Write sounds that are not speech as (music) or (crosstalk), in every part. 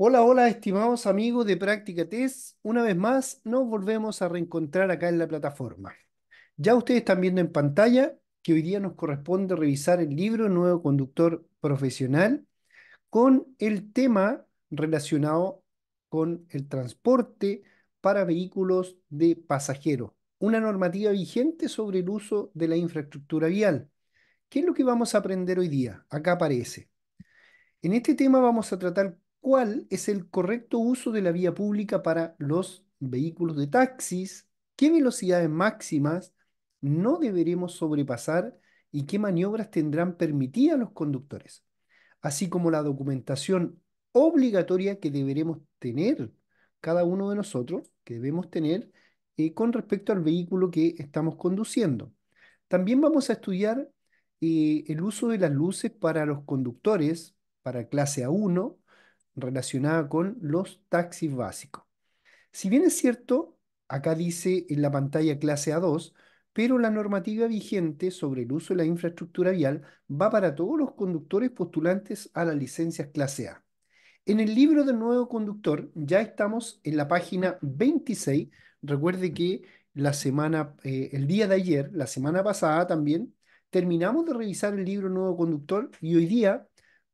Hola, hola, estimados amigos de Práctica Test. Una vez más, nos volvemos a reencontrar acá en la plataforma. Ya ustedes están viendo en pantalla que hoy día nos corresponde revisar el libro Nuevo Conductor Profesional con el tema relacionado con el transporte para vehículos de pasajeros, una normativa vigente sobre el uso de la infraestructura vial. ¿Qué es lo que vamos a aprender hoy día? Acá aparece. En este tema vamos a tratar cuál es el correcto uso de la vía pública para los vehículos de taxis, qué velocidades máximas no deberemos sobrepasar y qué maniobras tendrán permitidas los conductores, así como la documentación obligatoria que deberemos tener cada uno de nosotros, que debemos tener eh, con respecto al vehículo que estamos conduciendo. También vamos a estudiar eh, el uso de las luces para los conductores, para clase A1 relacionada con los taxis básicos. Si bien es cierto, acá dice en la pantalla clase A2, pero la normativa vigente sobre el uso de la infraestructura vial va para todos los conductores postulantes a las licencias clase A. En el libro del nuevo conductor ya estamos en la página 26. Recuerde que la semana, eh, el día de ayer, la semana pasada también, terminamos de revisar el libro Nuevo Conductor y hoy día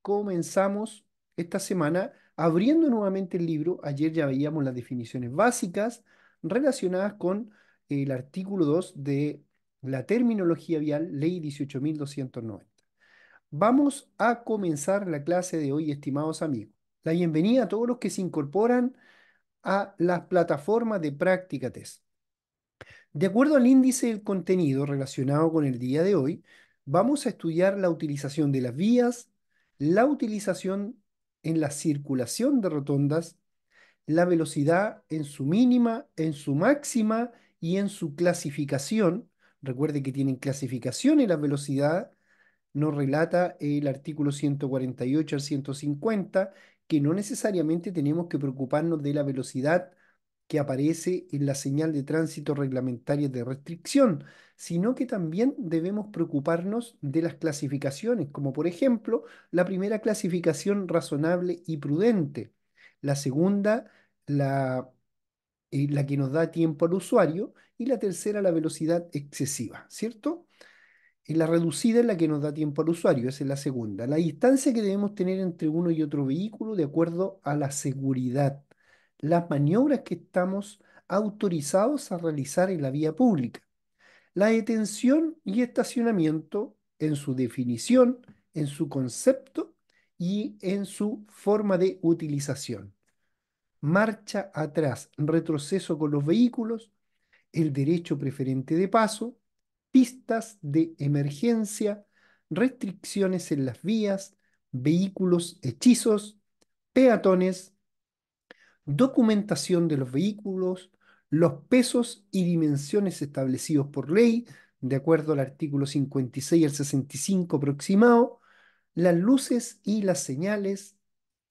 comenzamos esta semana abriendo nuevamente el libro. Ayer ya veíamos las definiciones básicas relacionadas con el artículo 2 de la terminología vial, ley 18.290. Vamos a comenzar la clase de hoy, estimados amigos. La bienvenida a todos los que se incorporan a las plataformas de práctica test. De acuerdo al índice del contenido relacionado con el día de hoy, vamos a estudiar la utilización de las vías, la utilización en la circulación de rotondas, la velocidad en su mínima, en su máxima y en su clasificación. Recuerde que tienen clasificación y la velocidad, nos relata el artículo 148 al 150, que no necesariamente tenemos que preocuparnos de la velocidad que aparece en la señal de tránsito reglamentaria de restricción, sino que también debemos preocuparnos de las clasificaciones, como por ejemplo la primera clasificación razonable y prudente, la segunda la, eh, la que nos da tiempo al usuario y la tercera la velocidad excesiva, ¿cierto? Y la reducida es la que nos da tiempo al usuario, esa es la segunda. La distancia que debemos tener entre uno y otro vehículo de acuerdo a la seguridad las maniobras que estamos autorizados a realizar en la vía pública. La detención y estacionamiento en su definición, en su concepto y en su forma de utilización. Marcha atrás, retroceso con los vehículos, el derecho preferente de paso, pistas de emergencia, restricciones en las vías, vehículos hechizos, peatones, documentación de los vehículos, los pesos y dimensiones establecidos por ley, de acuerdo al artículo 56 al 65 aproximado, las luces y las señales,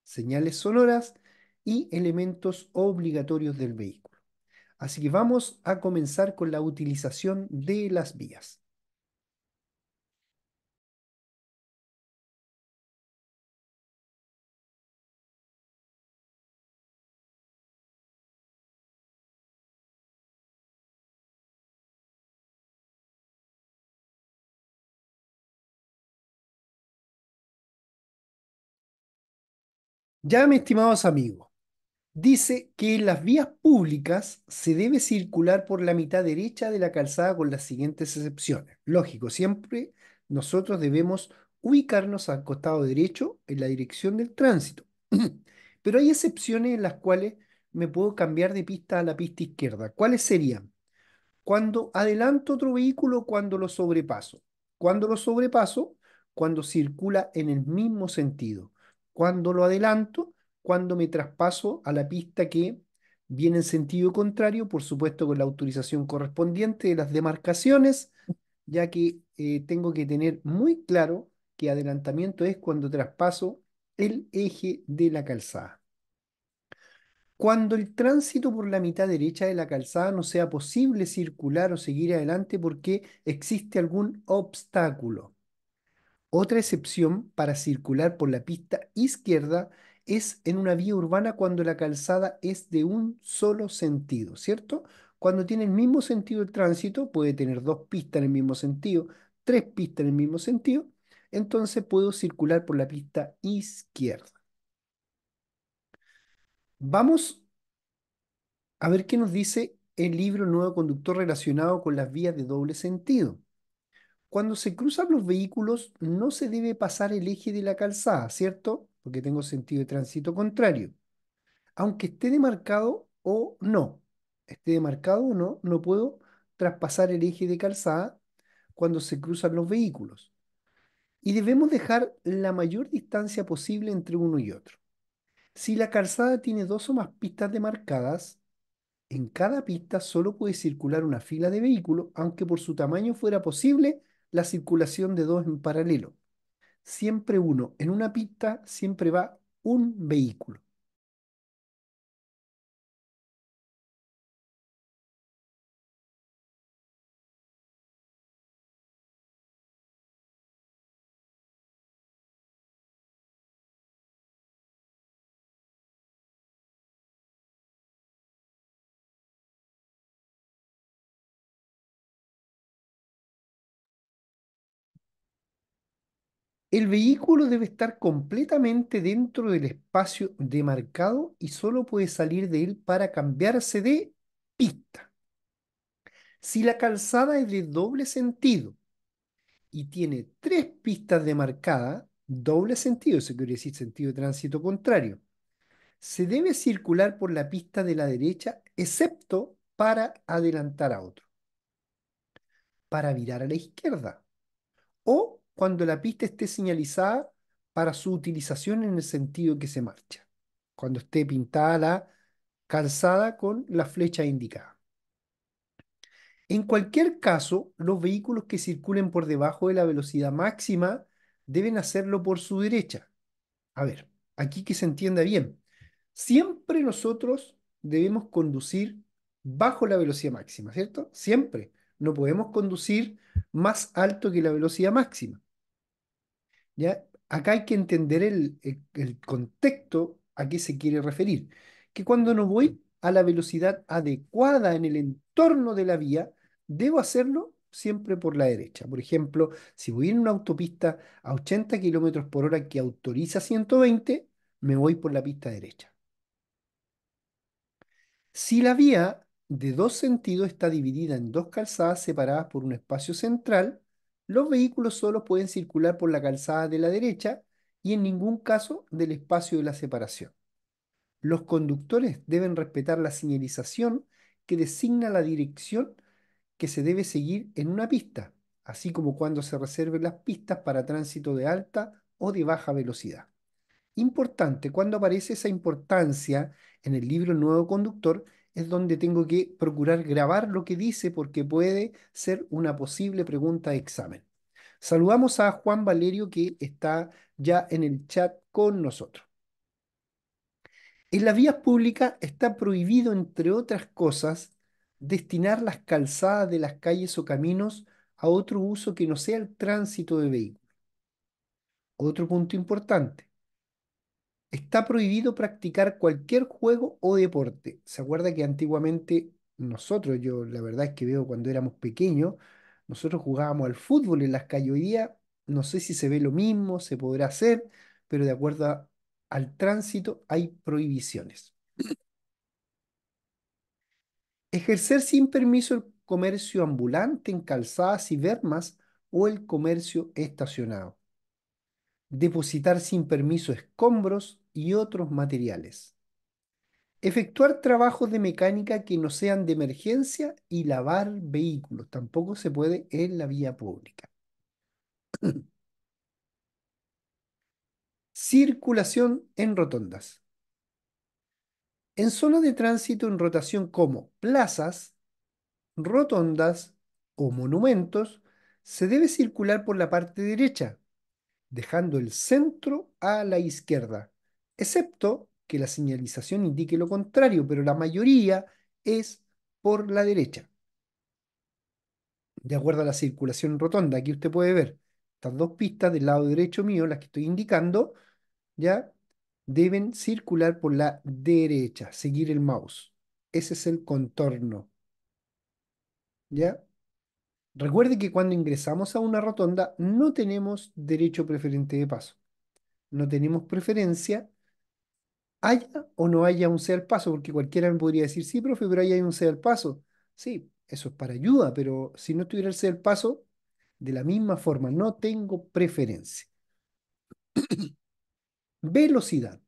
señales sonoras y elementos obligatorios del vehículo. Así que vamos a comenzar con la utilización de las vías. Ya, mis estimados amigos, dice que en las vías públicas se debe circular por la mitad derecha de la calzada con las siguientes excepciones. Lógico, siempre nosotros debemos ubicarnos al costado derecho en la dirección del tránsito. (clears throat) Pero hay excepciones en las cuales me puedo cambiar de pista a la pista izquierda. ¿Cuáles serían? Cuando adelanto otro vehículo, cuando lo sobrepaso. Cuando lo sobrepaso, cuando circula en el mismo sentido cuando lo adelanto, cuando me traspaso a la pista que viene en sentido contrario, por supuesto con la autorización correspondiente de las demarcaciones, ya que eh, tengo que tener muy claro que adelantamiento es cuando traspaso el eje de la calzada. Cuando el tránsito por la mitad derecha de la calzada no sea posible circular o seguir adelante porque existe algún obstáculo. Otra excepción para circular por la pista izquierda es en una vía urbana cuando la calzada es de un solo sentido, ¿cierto? Cuando tiene el mismo sentido el tránsito, puede tener dos pistas en el mismo sentido, tres pistas en el mismo sentido, entonces puedo circular por la pista izquierda. Vamos a ver qué nos dice el libro Nuevo Conductor relacionado con las vías de doble sentido cuando se cruzan los vehículos no se debe pasar el eje de la calzada, ¿cierto? Porque tengo sentido de tránsito contrario. Aunque esté demarcado o no, esté demarcado o no, no puedo traspasar el eje de calzada cuando se cruzan los vehículos. Y debemos dejar la mayor distancia posible entre uno y otro. Si la calzada tiene dos o más pistas demarcadas, en cada pista solo puede circular una fila de vehículos, aunque por su tamaño fuera posible la circulación de dos en paralelo. Siempre uno, en una pista siempre va un vehículo. El vehículo debe estar completamente dentro del espacio demarcado y solo puede salir de él para cambiarse de pista. Si la calzada es de doble sentido y tiene tres pistas demarcadas, doble sentido, eso quiere decir sentido de tránsito contrario, se debe circular por la pista de la derecha excepto para adelantar a otro, para virar a la izquierda o cuando la pista esté señalizada para su utilización en el sentido que se marcha, cuando esté pintada la calzada con la flecha indicada. En cualquier caso, los vehículos que circulen por debajo de la velocidad máxima deben hacerlo por su derecha. A ver, aquí que se entienda bien. Siempre nosotros debemos conducir bajo la velocidad máxima, ¿cierto? Siempre. No podemos conducir más alto que la velocidad máxima. ¿Ya? Acá hay que entender el, contexto a qué se quiere referir. Que cuando no voy a la velocidad adecuada en el entorno de la vía, debo hacerlo siempre por la derecha. Por ejemplo, si voy en una autopista a 80 km por hora que autoriza 120, me voy por la pista derecha. Si la vía de dos sentidos está dividida en dos calzadas separadas por un espacio central, los vehículos solo pueden circular por la calzada de la derecha y en ningún caso del espacio de la separación. Los conductores deben respetar la señalización que designa la dirección que se debe seguir en una pista, así como cuando se reserven las pistas para tránsito de alta o de baja velocidad. Importante, cuando aparece esa importancia en el libro Nuevo Conductor, es donde tengo que procurar grabar lo que dice porque puede ser una posible pregunta de examen. Saludamos a Juan Valerio que está ya en el chat con nosotros. En las vías públicas está prohibido, entre otras cosas, destinar las calzadas de las calles o caminos a otro uso que no sea el tránsito de vehículos. Otro punto importante, Está prohibido practicar cualquier juego o deporte. ¿Se acuerda que antiguamente nosotros, yo la verdad es que veo cuando éramos pequeños, nosotros jugábamos al fútbol en las calles. Hoy día no sé si se ve lo mismo, se podrá hacer, pero de acuerdo al tránsito hay prohibiciones. Ejercer sin permiso el comercio ambulante en calzadas y vermas o el comercio estacionado. Depositar sin permiso escombros, y otros materiales. Efectuar trabajos de mecánica que no sean de emergencia y lavar vehículos. Tampoco se puede en la vía pública. (clears throat) Circulación en rotondas. En zonas de tránsito en rotación como plazas, rotondas o monumentos, se debe circular por la parte derecha, dejando el centro a la izquierda excepto que la señalización indique lo contrario, pero la mayoría es por la derecha. De acuerdo a la circulación rotonda, aquí usted puede ver estas dos pistas del lado derecho mío, las que estoy indicando, ya deben circular por la derecha, seguir el mouse. Ese es el contorno. ¿Ya? Recuerde que cuando ingresamos a una rotonda no tenemos derecho preferente de paso. No tenemos preferencia ¿Haya o no haya un C al paso? Porque cualquiera me podría decir, sí, profe, pero ahí hay un C al paso. Sí, eso es para ayuda, pero si no tuviera el C al paso, de la misma forma, no tengo preferencia. (clears throat) velocidad.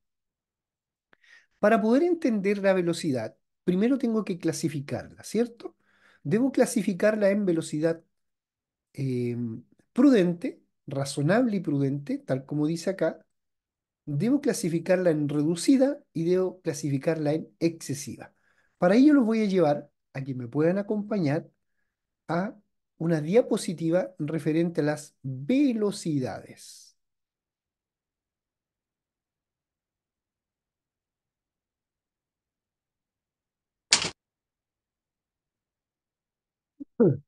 Para poder entender la velocidad, primero tengo que clasificarla, ¿cierto? Debo clasificarla en velocidad eh, prudente, razonable y prudente, tal como dice acá, debo clasificarla en reducida y debo clasificarla en excesiva. Para ello los voy a llevar a que me puedan acompañar a una diapositiva referente a las velocidades. Hmm.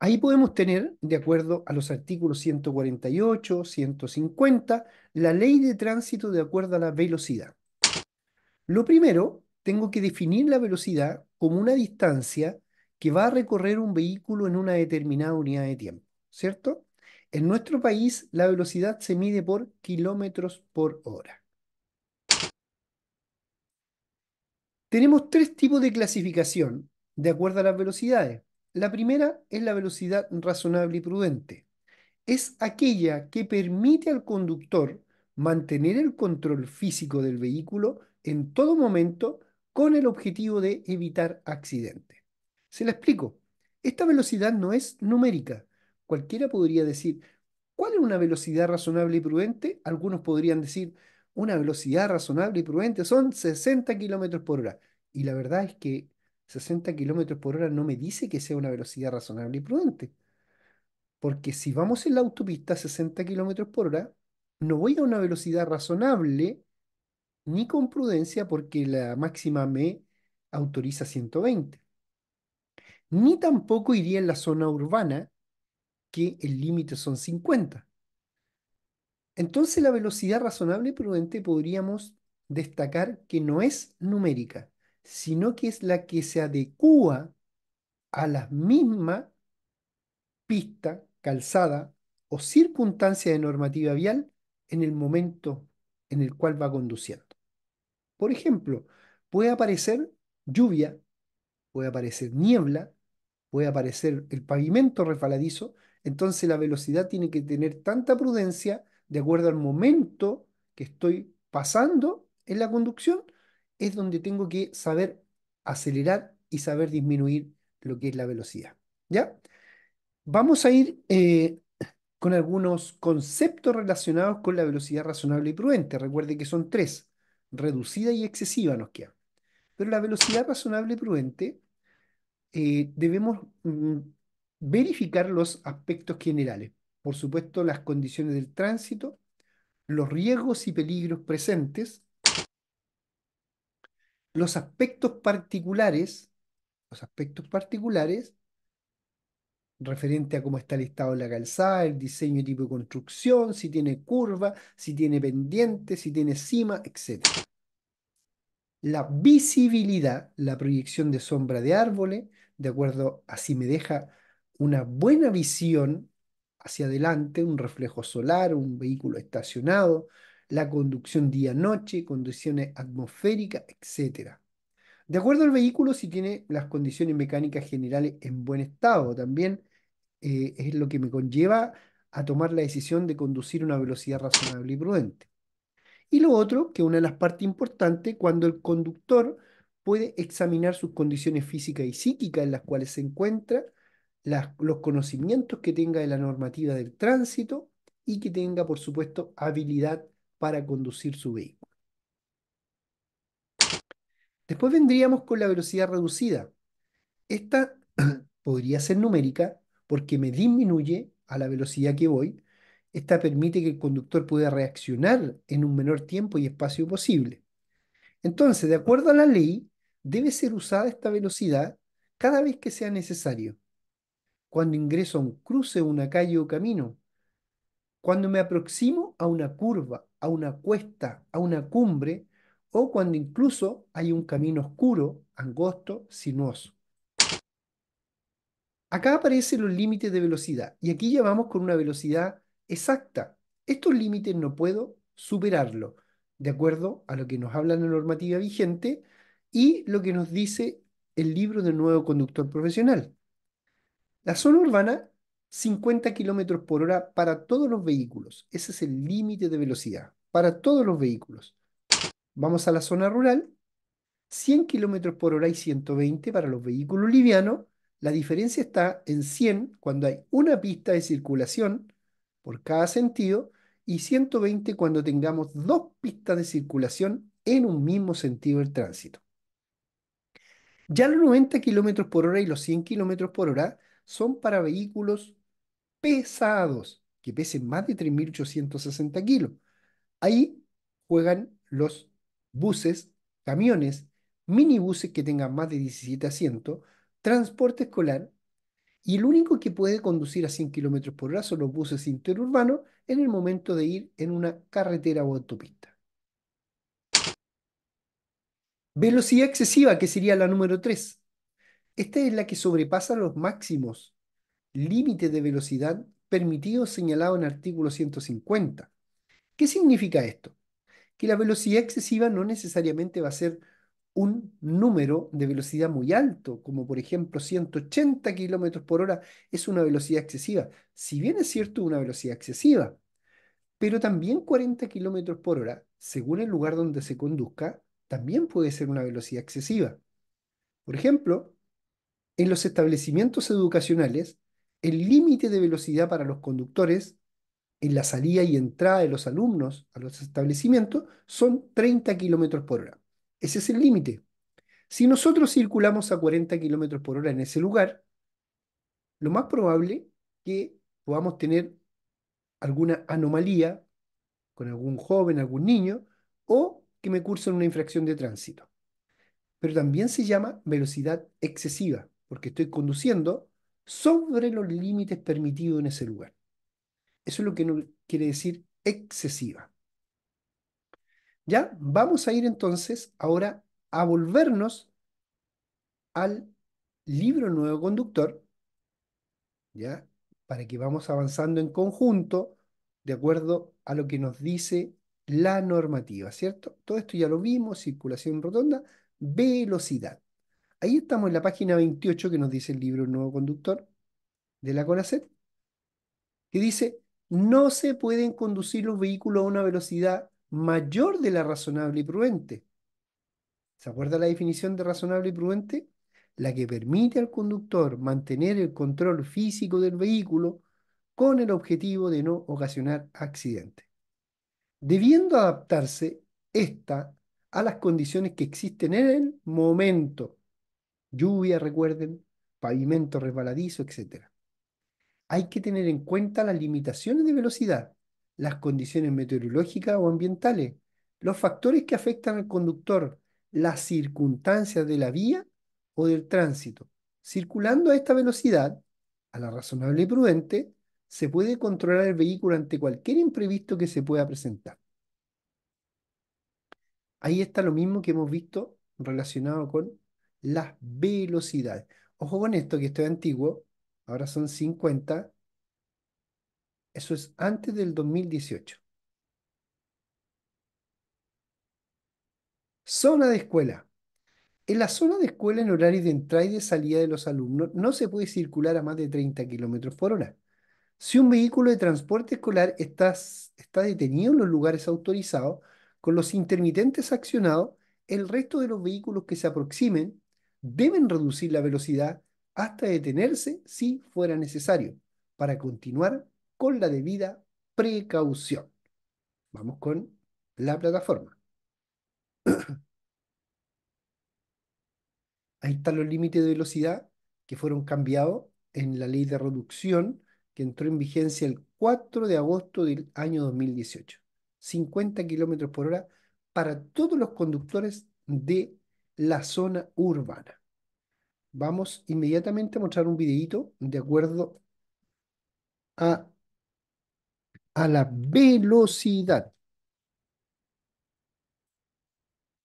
Ahí podemos tener, de acuerdo a los artículos 148, 150, la ley de tránsito de acuerdo a la velocidad. Lo primero, tengo que definir la velocidad como una distancia que va a recorrer un vehículo en una determinada unidad de tiempo, ¿cierto? En nuestro país, la velocidad se mide por kilómetros por hora. Tenemos tres tipos de clasificación de acuerdo a las velocidades. La primera es la velocidad razonable y prudente. Es aquella que permite al conductor mantener el control físico del vehículo en todo momento con el objetivo de evitar accidentes. Se la explico. Esta velocidad no es numérica. Cualquiera podría decir, ¿cuál es una velocidad razonable y prudente? Algunos podrían decir, una velocidad razonable y prudente son 60 kilómetros por hora. Y la verdad es que 60 kilómetros por hora no me dice que sea una velocidad razonable y prudente. Porque si vamos en la autopista a 60 kilómetros por hora, no voy a una velocidad razonable ni con prudencia porque la máxima me autoriza 120. Ni tampoco iría en la zona urbana que el límite son 50. Entonces la velocidad razonable y prudente podríamos destacar que no es numérica, sino que es la que se adecúa a la misma pista, calzada o circunstancia de normativa vial en el momento en el cual va conduciendo. Por ejemplo, puede aparecer lluvia, puede aparecer niebla, puede aparecer el pavimento resbaladizo, entonces la velocidad tiene que tener tanta prudencia de acuerdo al momento que estoy pasando en la conducción es donde tengo que saber acelerar y saber disminuir lo que es la velocidad. ¿Ya? Vamos a ir eh, con algunos conceptos relacionados con la velocidad razonable y prudente. Recuerde que son tres, reducida y excesiva nos queda. Pero la velocidad razonable y prudente eh, debemos mm, verificar los aspectos generales. Por supuesto, las condiciones del tránsito, los riesgos y peligros presentes, los aspectos particulares, los aspectos particulares referente a cómo está el de la calzada, el diseño y tipo de construcción, si tiene curva, si tiene pendiente, si tiene cima, etc. La visibilidad, la proyección de sombra de árboles, de acuerdo a si me deja una buena visión hacia adelante, un reflejo solar, un vehículo estacionado, la conducción día-noche, condiciones atmosféricas, etc. De acuerdo al vehículo, si tiene las condiciones mecánicas generales en buen estado, también eh, es lo que me conlleva a tomar la decisión de conducir a una velocidad razonable y prudente. Y lo otro, que una de las partes importantes, cuando el conductor puede examinar sus condiciones físicas y psíquicas en las cuales se encuentra, los conocimientos que tenga de la normativa del tránsito y que tenga, por supuesto, habilidad para conducir su vehículo. Después vendríamos con la velocidad reducida. Esta (clears throat) podría ser numérica porque me disminuye a la velocidad que voy. Esta permite que el conductor pueda reaccionar en un menor tiempo y espacio posible. Entonces, de acuerdo a la ley, debe ser usada esta velocidad cada vez que sea necesario. Cuando ingreso a un cruce, una calle o camino, cuando me aproximo a una curva, a una cuesta, a una cumbre, o cuando incluso hay un camino oscuro, angosto, sinuoso. Acá aparecen los límites de velocidad y aquí ya vamos con una velocidad exacta. Estos límites no puedo superarlo, de acuerdo a lo que nos habla la normativa vigente y lo que nos dice el libro del nuevo conductor profesional. La zona urbana 50 kilómetros por hora para todos los vehículos. Ese es el límite de velocidad para todos los vehículos. Vamos a la zona rural, 100 kilómetros por hora y 120 para los vehículos livianos. La diferencia está en 100 cuando hay una pista de circulación por cada sentido y 120 cuando tengamos dos pistas de circulación en un mismo sentido del tránsito. Ya los 90 kilómetros por hora y los 100 kilómetros por hora son para vehículos pesados, que pesen más de 3.860 kilos. Ahí juegan los buses, camiones, minibuses que tengan más de 17 asientos, transporte escolar, y el único que puede conducir a 100 kilómetros por hora son los buses interurbanos en el momento de ir en una carretera o autopista. Velocidad excesiva, que sería la número 3. Esta es la que sobrepasa los máximos límite de velocidad permitido señalado en artículo 150. ¿Qué significa esto? Que la velocidad excesiva no necesariamente va a ser un número de velocidad muy alto, como por ejemplo 180 kilómetros por hora, es una velocidad excesiva. Si bien es cierto, una velocidad excesiva, pero también 40 kilómetros por hora, según el lugar donde se conduzca, también puede ser una velocidad excesiva. Por ejemplo, en los establecimientos educacionales el límite de velocidad para los conductores en la salida y entrada de los alumnos a los establecimientos son 30 kilómetros por hora. Ese es el límite. Si nosotros circulamos a 40 kilómetros por hora en ese lugar, lo más probable que podamos tener alguna anomalía con algún joven, algún niño, o que me cursen una infracción de tránsito. Pero también se llama velocidad excesiva, porque estoy conduciendo sobre los límites permitidos en ese lugar. Eso es lo que quiere decir excesiva. Ya, vamos a ir entonces ahora a volvernos al libro nuevo conductor, ya, para que vamos avanzando en conjunto de acuerdo a lo que nos dice la normativa, ¿cierto? Todo esto ya lo vimos, circulación rotonda, velocidad. Ahí estamos en la página 28 que nos dice el libro El Nuevo Conductor de la CONACET, que dice, no se pueden conducir los vehículos a una velocidad mayor de la razonable y prudente. ¿Se acuerda la definición de razonable y prudente? La que permite al conductor mantener el control físico del vehículo con el objetivo de no ocasionar accidentes. Debiendo adaptarse esta a las condiciones que existen en el momento lluvia, recuerden, pavimento resbaladizo, etc. Hay que tener en cuenta las limitaciones de velocidad, las condiciones meteorológicas o ambientales, los factores que afectan al conductor, las circunstancias de la vía o del tránsito. Circulando a esta velocidad, a la razonable y prudente, se puede controlar el vehículo ante cualquier imprevisto que se pueda presentar. Ahí está lo mismo que hemos visto relacionado con las velocidades. Ojo con esto, que estoy es antiguo, ahora son 50. Eso es antes del 2018. Zona de escuela. En la zona de escuela, en horario de entrada y de salida de los alumnos, no se puede circular a más de 30 kilómetros por hora. Si un vehículo de transporte escolar está, está detenido en los lugares autorizados, con los intermitentes accionados, el resto de los vehículos que se aproximen deben reducir la velocidad hasta detenerse si fuera necesario, para continuar con la debida precaución. Vamos con la plataforma. (clears throat) Ahí están los límites de velocidad que fueron cambiados en la ley de reducción que entró en vigencia el 4 de agosto del año 2018. 50 kilómetros por hora para todos los conductores de la zona urbana. Vamos inmediatamente a mostrar un videito de acuerdo a, la velocidad.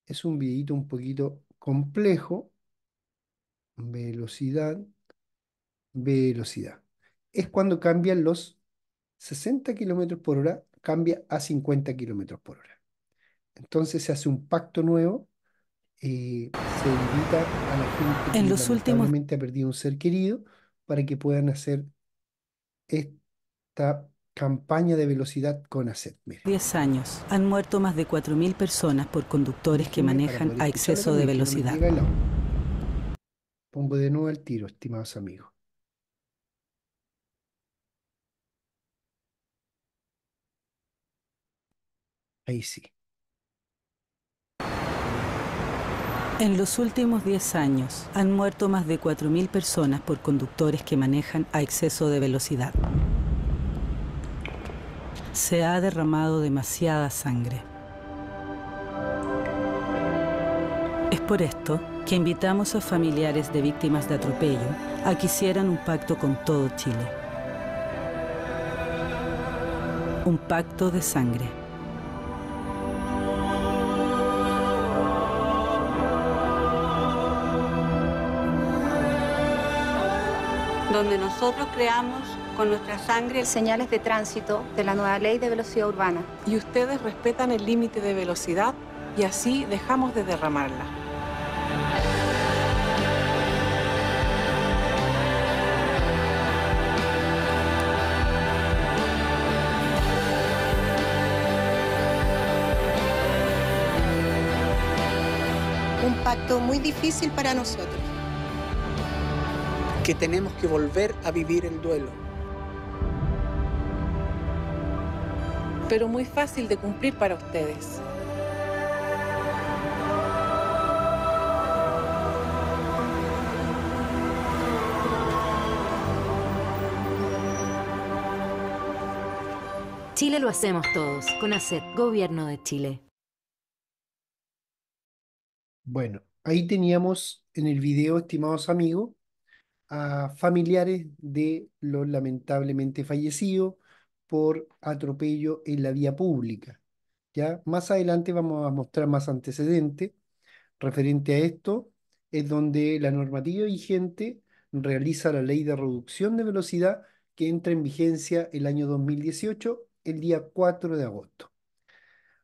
Es un videito un poquito complejo. Velocidad, velocidad. Es cuando cambian los 60 kilómetros por hora, cambia a 50 kilómetros por hora. Entonces se hace un pacto nuevo eh, se invita a la gente que en los últimos... ha perdido un ser querido para que puedan hacer esta campaña de velocidad con ACETMER 10 años. Han muerto más de 4.000 personas por conductores que manejan a exceso de velocidad. Pongo de nuevo el tiro, estimados amigos. Ahí sí. En los últimos 10 años han muerto más de 4.000 personas por conductores que manejan a exceso de velocidad. Se ha derramado demasiada sangre. Es por esto que invitamos a familiares de víctimas de atropello a que hicieran un pacto con todo Chile. Un pacto de sangre. donde nosotros creamos con nuestra sangre señales de tránsito de la nueva ley de velocidad urbana. Y ustedes respetan el límite de velocidad y así dejamos de derramarla. Un pacto muy difícil para nosotros que tenemos que volver a vivir el duelo. Pero muy fácil de cumplir para ustedes. Chile lo hacemos todos. Con ACET, Gobierno de Chile. Bueno, ahí teníamos en el video, estimados amigos, a familiares de los lamentablemente fallecidos por atropello en la vía pública. ¿ya? Más adelante vamos a mostrar más antecedentes referente a esto, es donde la normativa vigente realiza la ley de reducción de velocidad que entra en vigencia el año 2018, el día 4 de agosto.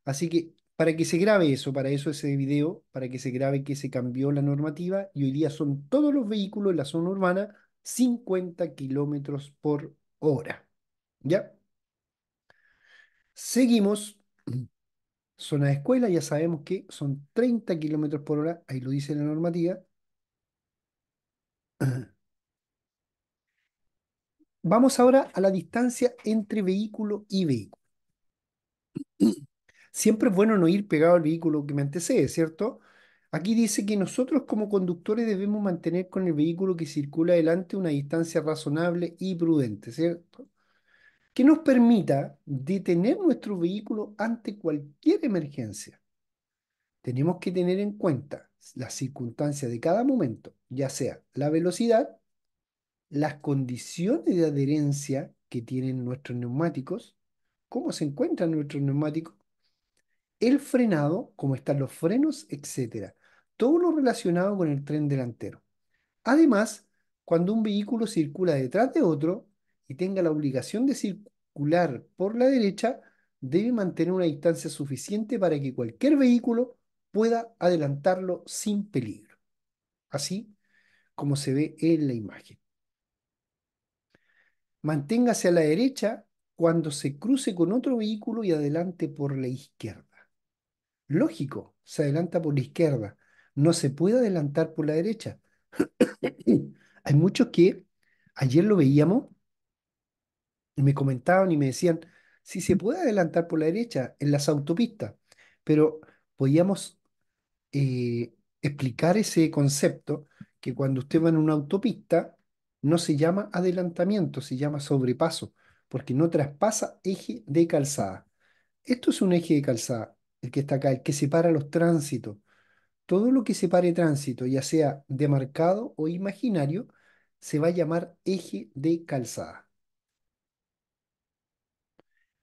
Así que para que se grabe eso, para eso ese video, para que se grabe que se cambió la normativa y hoy día son todos los vehículos en la zona urbana 50 kilómetros por hora. ¿Ya? Seguimos. (clears throat) Zona de escuela, ya sabemos que son 30 kilómetros por hora, ahí lo dice la normativa. (clears throat) Vamos ahora a la distancia entre vehículo y vehículo. (clears throat) Siempre es bueno no ir pegado al vehículo que me antecede, ¿cierto? Aquí dice que nosotros como conductores debemos mantener con el vehículo que circula adelante una distancia razonable y prudente, ¿cierto? Que nos permita detener nuestro vehículo ante cualquier emergencia. Tenemos que tener en cuenta las circunstancias de cada momento, ya sea la velocidad, las condiciones de adherencia que tienen nuestros neumáticos, cómo se encuentran nuestros neumáticos el frenado, cómo están los frenos, etc. Todo lo relacionado con el tren delantero. Además, cuando un vehículo circula detrás de otro y tenga la obligación de circular por la derecha, debe mantener una distancia suficiente para que cualquier vehículo pueda adelantarlo sin peligro. Así como se ve en la imagen. Manténgase a la derecha cuando se cruce con otro vehículo y adelante por la izquierda lógico, se adelanta por la izquierda, no se puede adelantar por la derecha. (clears throat) Hay muchos que ayer lo veíamos y me comentaban y me decían, si se puede adelantar por la derecha en las autopistas, pero podíamos eh, explicar ese concepto que cuando usted va en una autopista no se llama adelantamiento, se llama sobrepaso, porque no traspasa eje de calzada. Esto es un eje de calzada el que está acá, el que separa los tránsitos. Todo lo que separe tránsito, ya sea demarcado o imaginario, se va a llamar eje de calzada.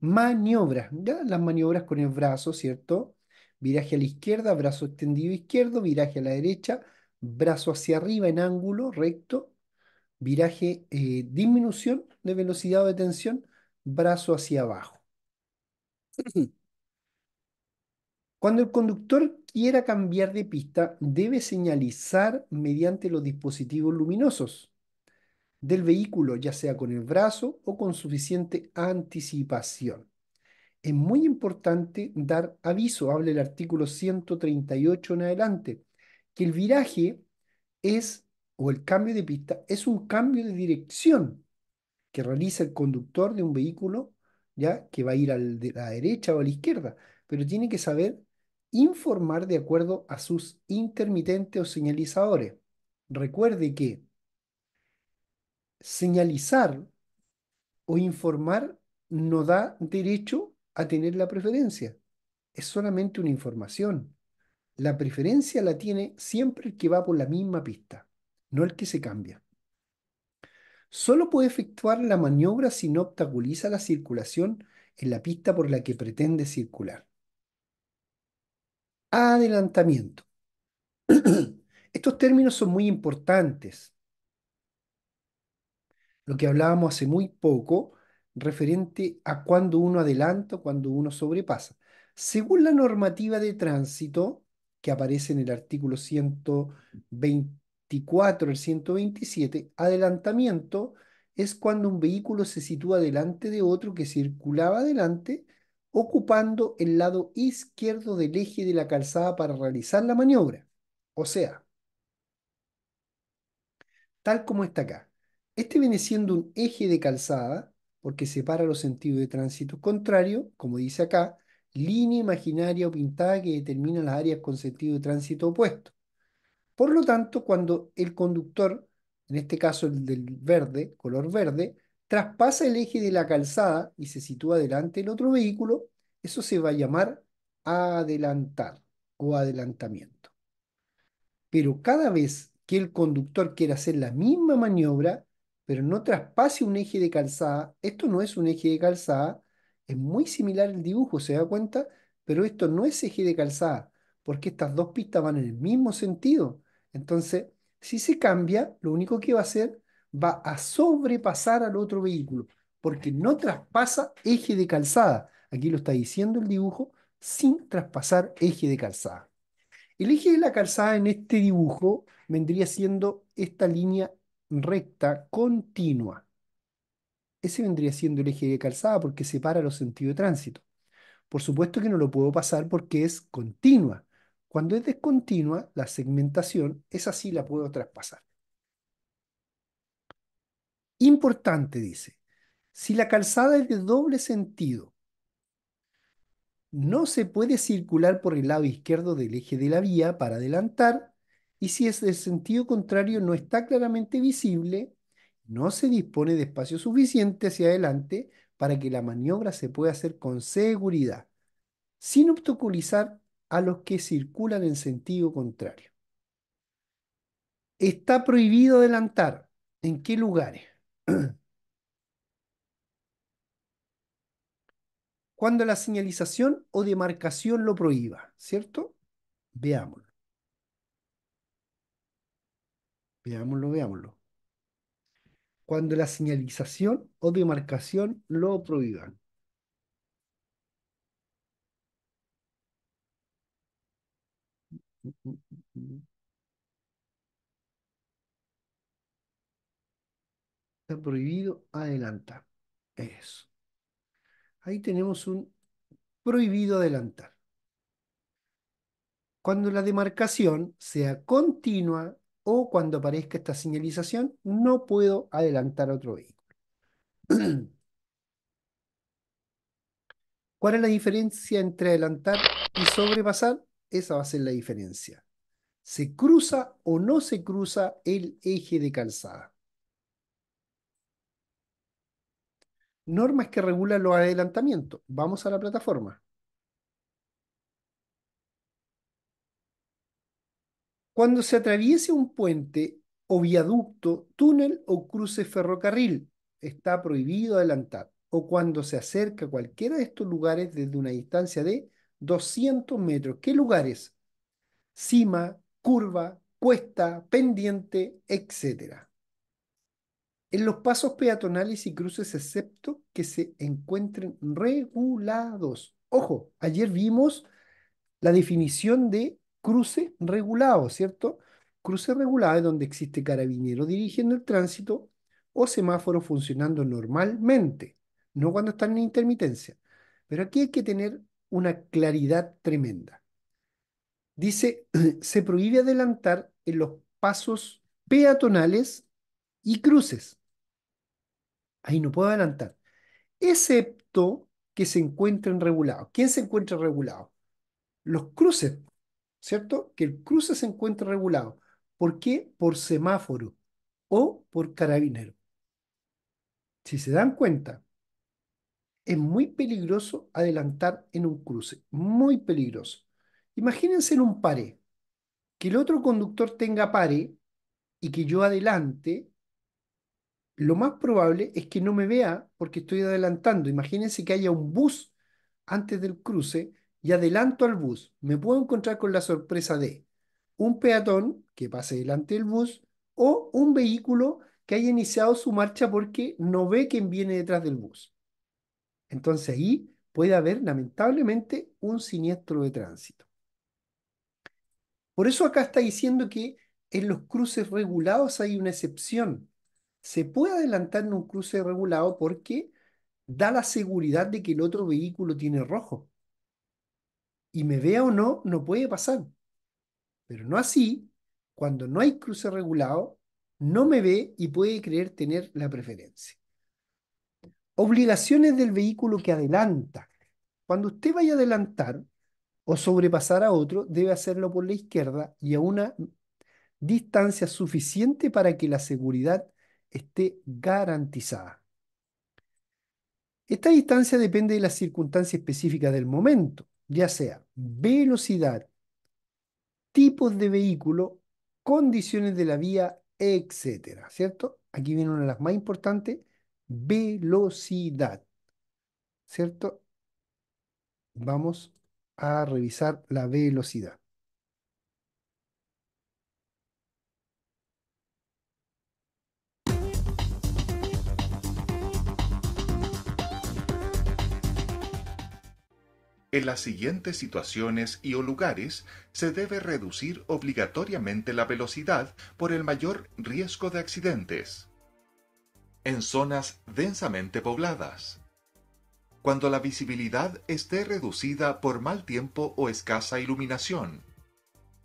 Maniobras, las maniobras con el brazo, ¿cierto? Viraje a la izquierda, brazo extendido izquierdo, viraje a la derecha, brazo hacia arriba en ángulo recto, viraje, eh, disminución de velocidad o de tensión, brazo hacia abajo. (clears throat) Cuando el conductor quiera cambiar de pista, debe señalizar mediante los dispositivos luminosos del vehículo, ya sea con el brazo o con suficiente anticipación. Es muy importante dar aviso, habla el artículo 138 en adelante, que el viraje es, o el cambio de pista, es un cambio de dirección que realiza el conductor de un vehículo, ya que va a ir a la derecha o a la izquierda, pero tiene que saber informar de acuerdo a sus intermitentes o señalizadores. Recuerde que señalizar o informar no da derecho a tener la preferencia. Es solamente una información. La preferencia la tiene siempre el que va por la misma pista, no el que se cambia. Solo puede efectuar la maniobra si no obstaculiza la circulación en la pista por la que pretende circular adelantamiento. (clears throat) Estos términos son muy importantes. Lo que hablábamos hace muy poco referente a cuando uno adelanta cuando uno sobrepasa. Según la normativa de tránsito que aparece en el artículo 124 el 127, adelantamiento es cuando un vehículo se sitúa delante de otro que circulaba adelante ocupando el lado izquierdo del eje de la calzada para realizar la maniobra. O sea, tal como está acá. Este viene siendo un eje de calzada porque separa los sentidos de tránsito contrario, como dice acá, línea imaginaria o pintada que determina las áreas con sentido de tránsito opuesto. Por lo tanto, cuando el conductor, en este caso el del verde, color verde, traspasa el eje de la calzada y se sitúa delante del otro vehículo, eso se va a llamar adelantar o adelantamiento. Pero cada vez que el conductor quiere hacer la misma maniobra, pero no traspase un eje de calzada, esto no es un eje de calzada, es muy similar el dibujo, se da cuenta, pero esto no es eje de calzada, porque estas dos pistas van en el mismo sentido. Entonces, si se cambia, lo único que va a hacer va a sobrepasar al otro vehículo, porque no traspasa eje de calzada. Aquí lo está diciendo el dibujo, sin traspasar eje de calzada. El eje de la calzada en este dibujo vendría siendo esta línea recta continua. Ese vendría siendo el eje de calzada porque separa los sentidos de tránsito. Por supuesto que no lo puedo pasar porque es continua. Cuando es descontinua, la segmentación, esa sí la puedo traspasar. Importante, dice, si la calzada es de doble sentido, no se puede circular por el lado izquierdo del eje de la vía para adelantar y si es de sentido contrario no está claramente visible, no se dispone de espacio suficiente hacia adelante para que la maniobra se pueda hacer con seguridad, sin obstaculizar a los que circulan en sentido contrario. Está prohibido adelantar. ¿En qué lugares? (clears throat) Cuando la señalización o demarcación lo prohíba, ¿cierto? Veámoslo. Veámoslo, veámoslo. Cuando la señalización o demarcación lo prohíban. Está prohibido adelantar. Eso. Ahí tenemos un prohibido adelantar. Cuando la demarcación sea continua o cuando aparezca esta señalización, no puedo adelantar otro vehículo. (clears throat) ¿Cuál es la diferencia entre adelantar y sobrepasar? Esa va a ser la diferencia. ¿Se cruza o no se cruza el eje de calzada? normas que regulan los adelantamientos. Vamos a la plataforma. Cuando se atraviese un puente o viaducto, túnel o cruce ferrocarril, está prohibido adelantar. O cuando se acerca cualquiera de estos lugares desde una distancia de 200 metros. ¿Qué lugares? Cima, curva, cuesta, pendiente, etcétera en los pasos peatonales y cruces excepto que se encuentren regulados. Ojo, ayer vimos la definición de cruce regulado, ¿cierto? Cruce regulado es donde existe carabinero dirigiendo el tránsito o semáforo funcionando normalmente, no cuando están en intermitencia. Pero aquí hay que tener una claridad tremenda. Dice, (clears throat) se prohíbe adelantar en los pasos peatonales y cruces Ahí no puedo adelantar. Excepto que se encuentren regulados. ¿Quién se encuentra regulado? Los cruces, ¿cierto? Que el cruce se encuentre regulado. ¿Por qué? Por semáforo o por carabinero. Si se dan cuenta, es muy peligroso adelantar en un cruce, muy peligroso. Imagínense en un pare, que el otro conductor tenga pare y que yo adelante lo más probable es que no me vea porque estoy adelantando. Imagínense que haya un bus antes del cruce y adelanto al bus. Me puedo encontrar con la sorpresa de un peatón que pase delante del bus o un vehículo que haya iniciado su marcha porque no ve quién viene detrás del bus. Entonces ahí puede haber lamentablemente un siniestro de tránsito. Por eso acá está diciendo que en los cruces regulados hay una excepción se puede adelantar en un cruce regulado porque da la seguridad de que el otro vehículo tiene rojo. Y me vea o no, no puede pasar. Pero no así, cuando no hay cruce regulado, no me ve y puede creer tener la preferencia. Obligaciones del vehículo que adelanta. Cuando usted vaya a adelantar o sobrepasar a otro, debe hacerlo por la izquierda y a una distancia suficiente para que la seguridad esté garantizada. Esta distancia depende de las circunstancias específicas del momento, ya sea velocidad, tipos de vehículo, condiciones de la vía, etcétera, ¿cierto? Aquí viene una de las más importantes, velocidad, ¿cierto? Vamos a revisar la velocidad. en las siguientes situaciones y o lugares se debe reducir obligatoriamente la velocidad por el mayor riesgo de accidentes. En zonas densamente pobladas. Cuando la visibilidad esté reducida por mal tiempo o escasa iluminación.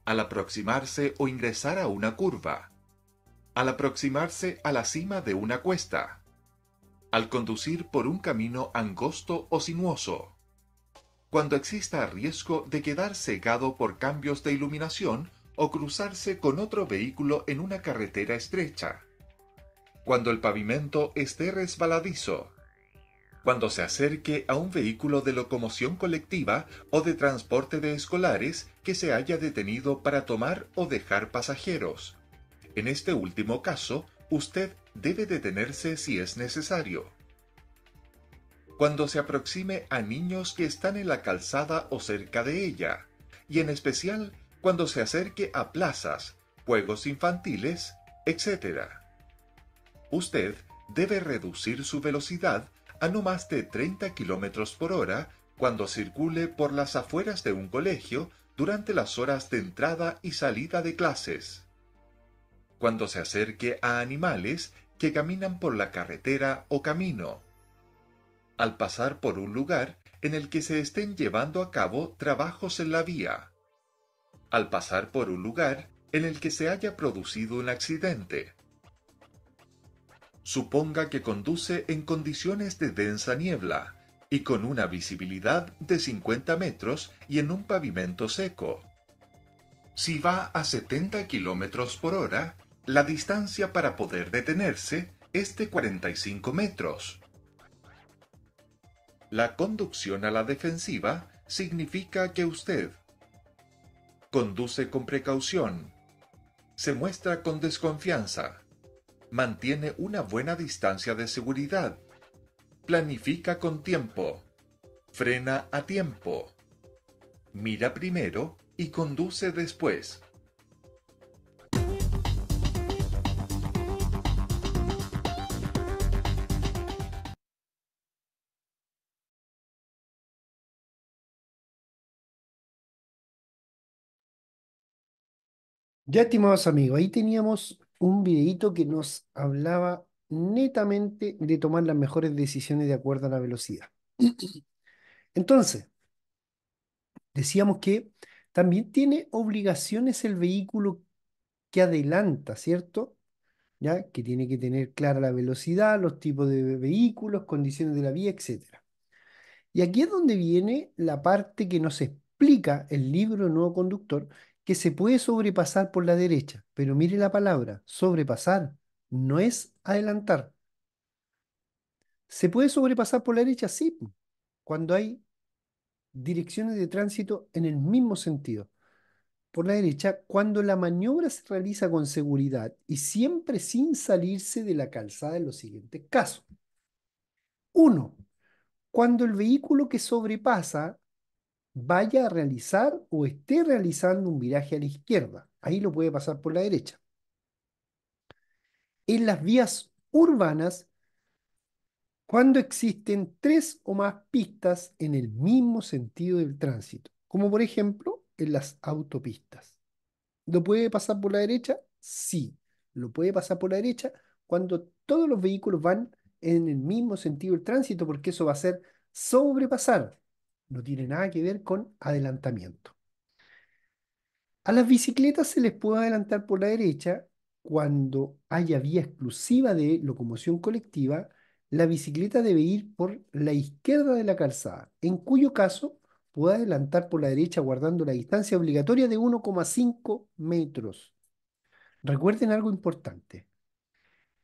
Al aproximarse o ingresar a una curva. Al aproximarse a la cima de una cuesta. Al conducir por un camino angosto o sinuoso cuando exista riesgo de quedar cegado por cambios de iluminación o cruzarse con otro vehículo en una carretera estrecha. Cuando el pavimento esté resbaladizo. Cuando se acerque a un vehículo de locomoción colectiva o de transporte de escolares que se haya detenido para tomar o dejar pasajeros. En este último caso, usted debe detenerse si es necesario cuando se aproxime a niños que están en la calzada o cerca de ella, y en especial cuando se acerque a plazas, juegos infantiles, etc. Usted debe reducir su velocidad a no más de 30 km por hora cuando circule por las afueras de un colegio durante las horas de entrada y salida de clases. Cuando se acerque a animales que caminan por la carretera o camino, al pasar por un lugar en el que se estén llevando a cabo trabajos en la vía. Al pasar por un lugar en el que se haya producido un accidente. Suponga que conduce en condiciones de densa niebla y con una visibilidad de 50 metros y en un pavimento seco. Si va a 70 km por hora, la distancia para poder detenerse es de 45 metros la conducción a la defensiva significa que usted conduce con precaución, se muestra con desconfianza, mantiene una buena distancia de seguridad, planifica con tiempo, frena a tiempo, mira primero y conduce después. Ya, estimados amigos, ahí teníamos un videito que nos hablaba netamente de tomar las mejores decisiones de acuerdo a la velocidad. Entonces, decíamos que también tiene obligaciones el vehículo que adelanta, ¿cierto? ¿Ya? Que tiene que tener clara la velocidad, los tipos de vehículos, condiciones de la vía, etc. Y aquí es donde viene la parte que nos explica el libro Nuevo Conductor que se puede sobrepasar por la derecha, pero mire la palabra, sobrepasar no es adelantar. ¿Se puede sobrepasar por la derecha? Sí, cuando hay direcciones de tránsito en el mismo sentido. Por la derecha, cuando la maniobra se realiza con seguridad y siempre sin salirse de la calzada en los siguientes casos. Uno, cuando el vehículo que sobrepasa vaya a realizar o esté realizando un viraje a la izquierda. Ahí lo puede pasar por la derecha. En las vías urbanas, cuando existen tres o más pistas en el mismo sentido del tránsito, como por ejemplo en las autopistas. ¿Lo puede pasar por la derecha? Sí. Lo puede pasar por la derecha cuando todos los vehículos van en el mismo sentido del tránsito, porque eso va a ser sobrepasar no tiene nada que ver con adelantamiento. A las bicicletas se les puede adelantar por la derecha cuando haya vía exclusiva de locomoción colectiva, la bicicleta debe ir por la izquierda de la calzada, en cuyo caso puede adelantar por la derecha guardando la distancia obligatoria de 1,5 metros. Recuerden algo importante.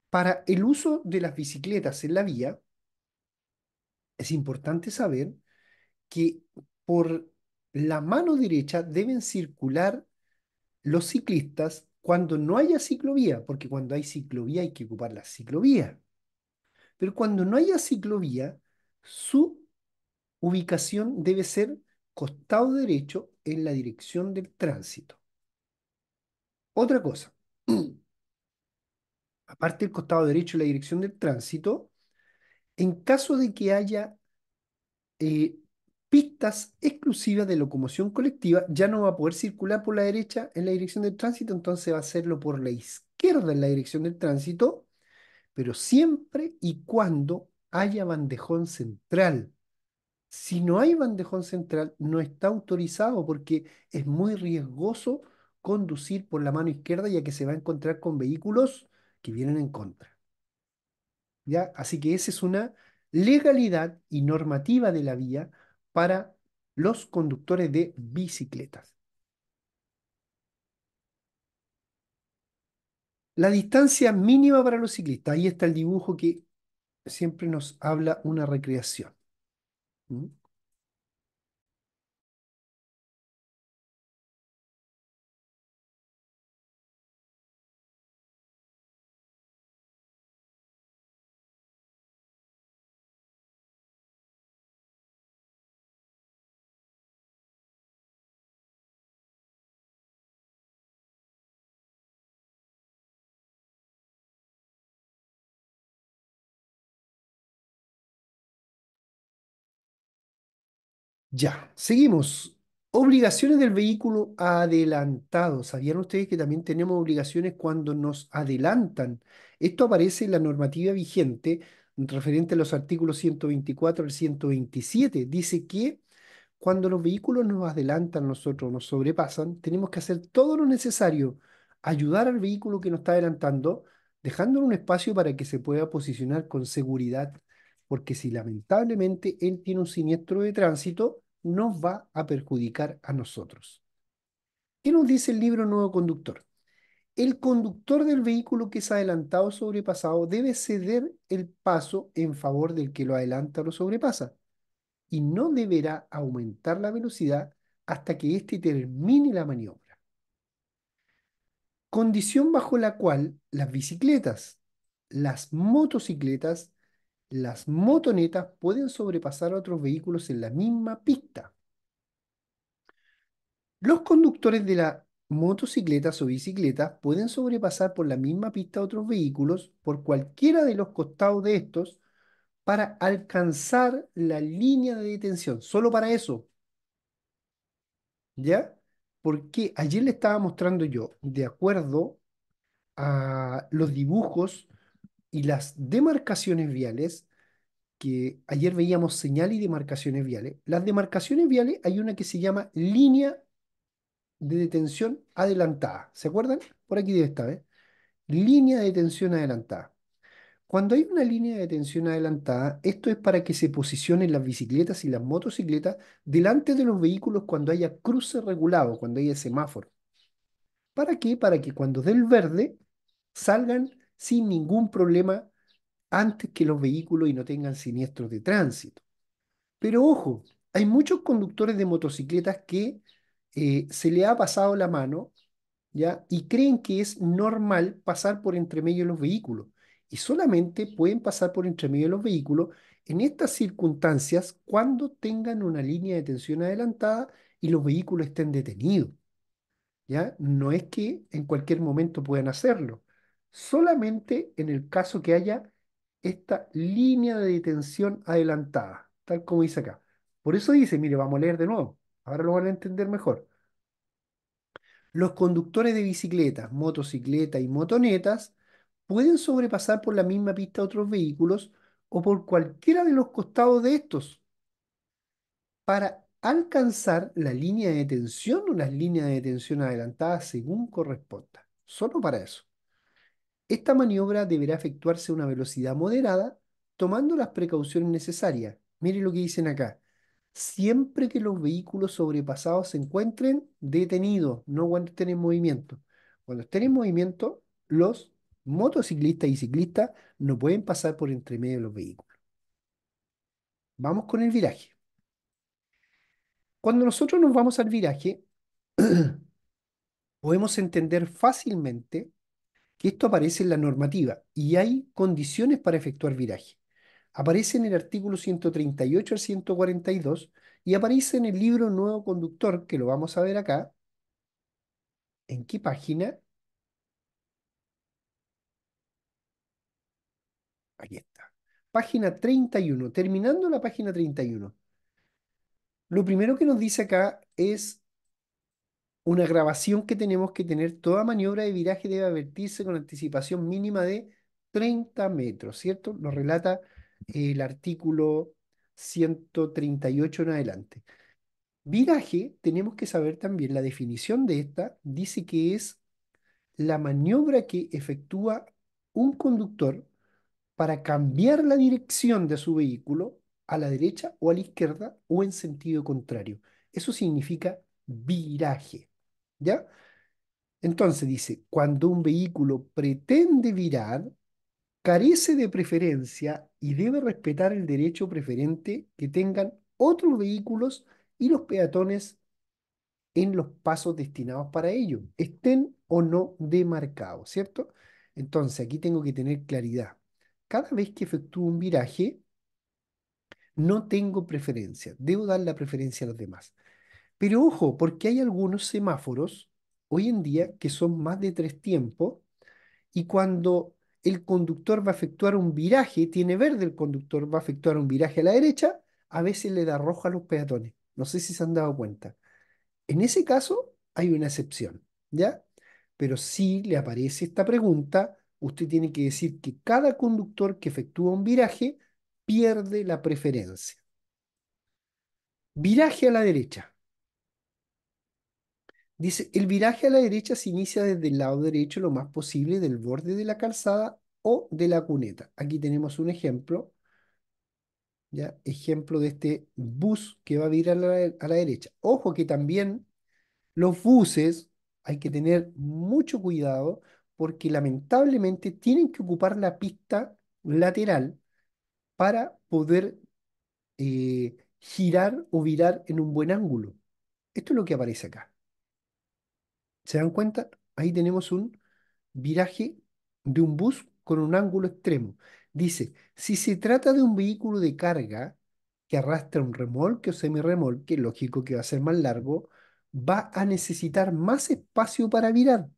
Para el uso de las bicicletas en la vía, es importante saber que por la mano derecha deben circular los ciclistas cuando no haya ciclovía, porque cuando hay ciclovía hay que ocupar la ciclovía. Pero cuando no haya ciclovía, su ubicación debe ser costado derecho en la dirección del tránsito. Otra cosa, (clears throat) aparte del costado derecho y la dirección del tránsito, en caso de que haya eh, pistas exclusivas de locomoción colectiva, ya no va a poder circular por la derecha en la dirección del tránsito, entonces va a hacerlo por la izquierda en la dirección del tránsito, pero siempre y cuando haya bandejón central. Si no hay bandejón central, no está autorizado porque es muy riesgoso conducir por la mano izquierda ya que se va a encontrar con vehículos que vienen en contra. ¿Ya? Así que esa es una legalidad y normativa de la vía para los conductores de bicicletas. La distancia mínima para los ciclistas. Ahí está el dibujo que siempre nos habla una recreación. Ya, seguimos. Obligaciones del vehículo adelantado. ¿Sabían ustedes que también tenemos obligaciones cuando nos adelantan? Esto aparece en la normativa vigente referente a los artículos 124 al 127. Dice que cuando los vehículos nos adelantan nosotros, nos sobrepasan, tenemos que hacer todo lo necesario, ayudar al vehículo que nos está adelantando, dejándole un espacio para que se pueda posicionar con seguridad porque si lamentablemente él tiene un siniestro de tránsito, nos va a perjudicar a nosotros. ¿Qué nos dice el libro Nuevo Conductor? El conductor del vehículo que es adelantado o sobrepasado debe ceder el paso en favor del que lo adelanta o lo sobrepasa y no deberá aumentar la velocidad hasta que éste termine la maniobra. Condición bajo la cual las bicicletas, las motocicletas las motonetas pueden sobrepasar a otros vehículos en la misma pista. Los conductores de las motocicletas o bicicletas pueden sobrepasar por la misma pista a otros vehículos por cualquiera de los costados de estos para alcanzar la línea de detención, solo para eso. ¿Ya? Porque ayer le estaba mostrando yo, de acuerdo a los dibujos y las demarcaciones viales, que ayer veíamos señal y demarcaciones viales, las demarcaciones viales hay una que se llama línea de detención adelantada. ¿Se acuerdan? Por aquí de esta ¿eh? Línea de detención adelantada. Cuando hay una línea de detención adelantada, esto es para que se posicionen las bicicletas y las motocicletas delante de los vehículos cuando haya cruce regulado, cuando haya semáforo. ¿Para qué? Para que cuando dé el verde salgan sin ningún problema antes que los vehículos y no tengan siniestros de tránsito. Pero ojo, hay muchos conductores de motocicletas que eh, se le ha pasado la mano ¿ya? y creen que es normal pasar por entre medio de los vehículos. Y solamente pueden pasar por entre medio de los vehículos en estas circunstancias cuando tengan una línea de tensión adelantada y los vehículos estén detenidos. ¿ya? No es que en cualquier momento puedan hacerlo solamente en el caso que haya esta línea de detención adelantada, tal como dice acá. Por eso dice, mire, vamos a leer de nuevo, ahora lo van a entender mejor. Los conductores de bicicletas, motocicletas y motonetas pueden sobrepasar por la misma pista otros vehículos o por cualquiera de los costados de estos para alcanzar la línea de detención o las líneas de detención adelantadas según corresponda. Solo para eso. Esta maniobra deberá efectuarse a una velocidad moderada, tomando las precauciones necesarias. Miren lo que dicen acá. Siempre que los vehículos sobrepasados se encuentren detenidos, no cuando estén en movimiento. Cuando estén en movimiento, los motociclistas y ciclistas no pueden pasar por entre medio de los vehículos. Vamos con el viraje. Cuando nosotros nos vamos al viraje, (clears throat) podemos entender fácilmente que esto aparece en la normativa y hay condiciones para efectuar viraje. Aparece en el artículo 138 al 142 y aparece en el libro Nuevo Conductor, que lo vamos a ver acá. ¿En qué página? Aquí está. Página 31, terminando la página 31. Lo primero que nos dice acá es una grabación que tenemos que tener, toda maniobra de viraje debe advertirse con anticipación mínima de 30 metros, ¿cierto? Lo relata eh, el artículo 138 en adelante. Viraje, tenemos que saber también la definición de esta, dice que es la maniobra que efectúa un conductor para cambiar la dirección de su vehículo a la derecha o a la izquierda o en sentido contrario. Eso significa viraje. ¿Ya? Entonces dice, cuando un vehículo pretende virar, carece de preferencia y debe respetar el derecho preferente que tengan otros vehículos y los peatones en los pasos destinados para ello, estén o no demarcados, ¿cierto? Entonces, aquí tengo que tener claridad. Cada vez que efectúo un viraje, no tengo preferencia, debo dar la preferencia a los demás. Pero ojo, porque hay algunos semáforos hoy en día que son más de tres tiempos y cuando el conductor va a efectuar un viraje, tiene verde el conductor, va a efectuar un viraje a la derecha, a veces le da rojo a los peatones. No sé si se han dado cuenta. En ese caso hay una excepción, ¿ya? Pero si le aparece esta pregunta, usted tiene que decir que cada conductor que efectúa un viraje pierde la preferencia. Viraje a la derecha. Dice, el viraje a la derecha se inicia desde el lado derecho lo más posible del borde de la calzada o de la cuneta. Aquí tenemos un ejemplo, ya ejemplo de este bus que va a virar a la, derecha. Ojo que también los buses hay que tener mucho cuidado porque lamentablemente tienen que ocupar la pista lateral para poder eh, girar o virar en un buen ángulo. Esto es lo que aparece acá. ¿Se dan cuenta? Ahí tenemos un viraje de un bus con un ángulo extremo. Dice, si se trata de un vehículo de carga que arrastra un remolque o semirremolque, lógico que va a ser más largo, va a necesitar más espacio para virar,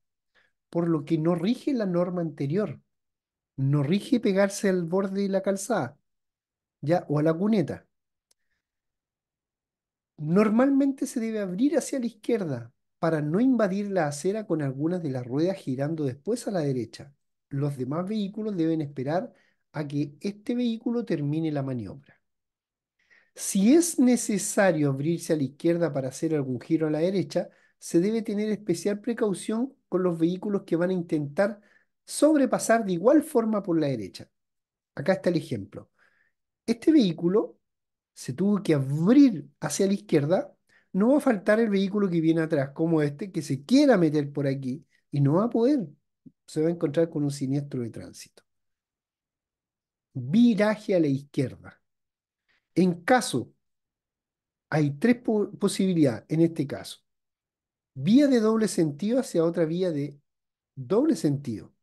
por lo que no rige la norma anterior. No rige pegarse al borde de la calzada, ya, o a la cuneta. Normalmente se debe abrir hacia la izquierda, para no invadir la acera con algunas de las ruedas girando después a la derecha. Los demás vehículos deben esperar a que este vehículo termine la maniobra. Si es necesario abrirse a la izquierda para hacer algún giro a la derecha, se debe tener especial precaución con los vehículos que van a intentar sobrepasar de igual forma por la derecha. Acá está el ejemplo. Este vehículo se tuvo que abrir hacia la izquierda no va a faltar el vehículo que viene atrás, como este, que se quiera meter por aquí y no va a poder. Se va a encontrar con un siniestro de tránsito. Viraje a la izquierda. En caso, hay tres posibilidades en este caso. Vía de doble sentido hacia otra vía de doble sentido.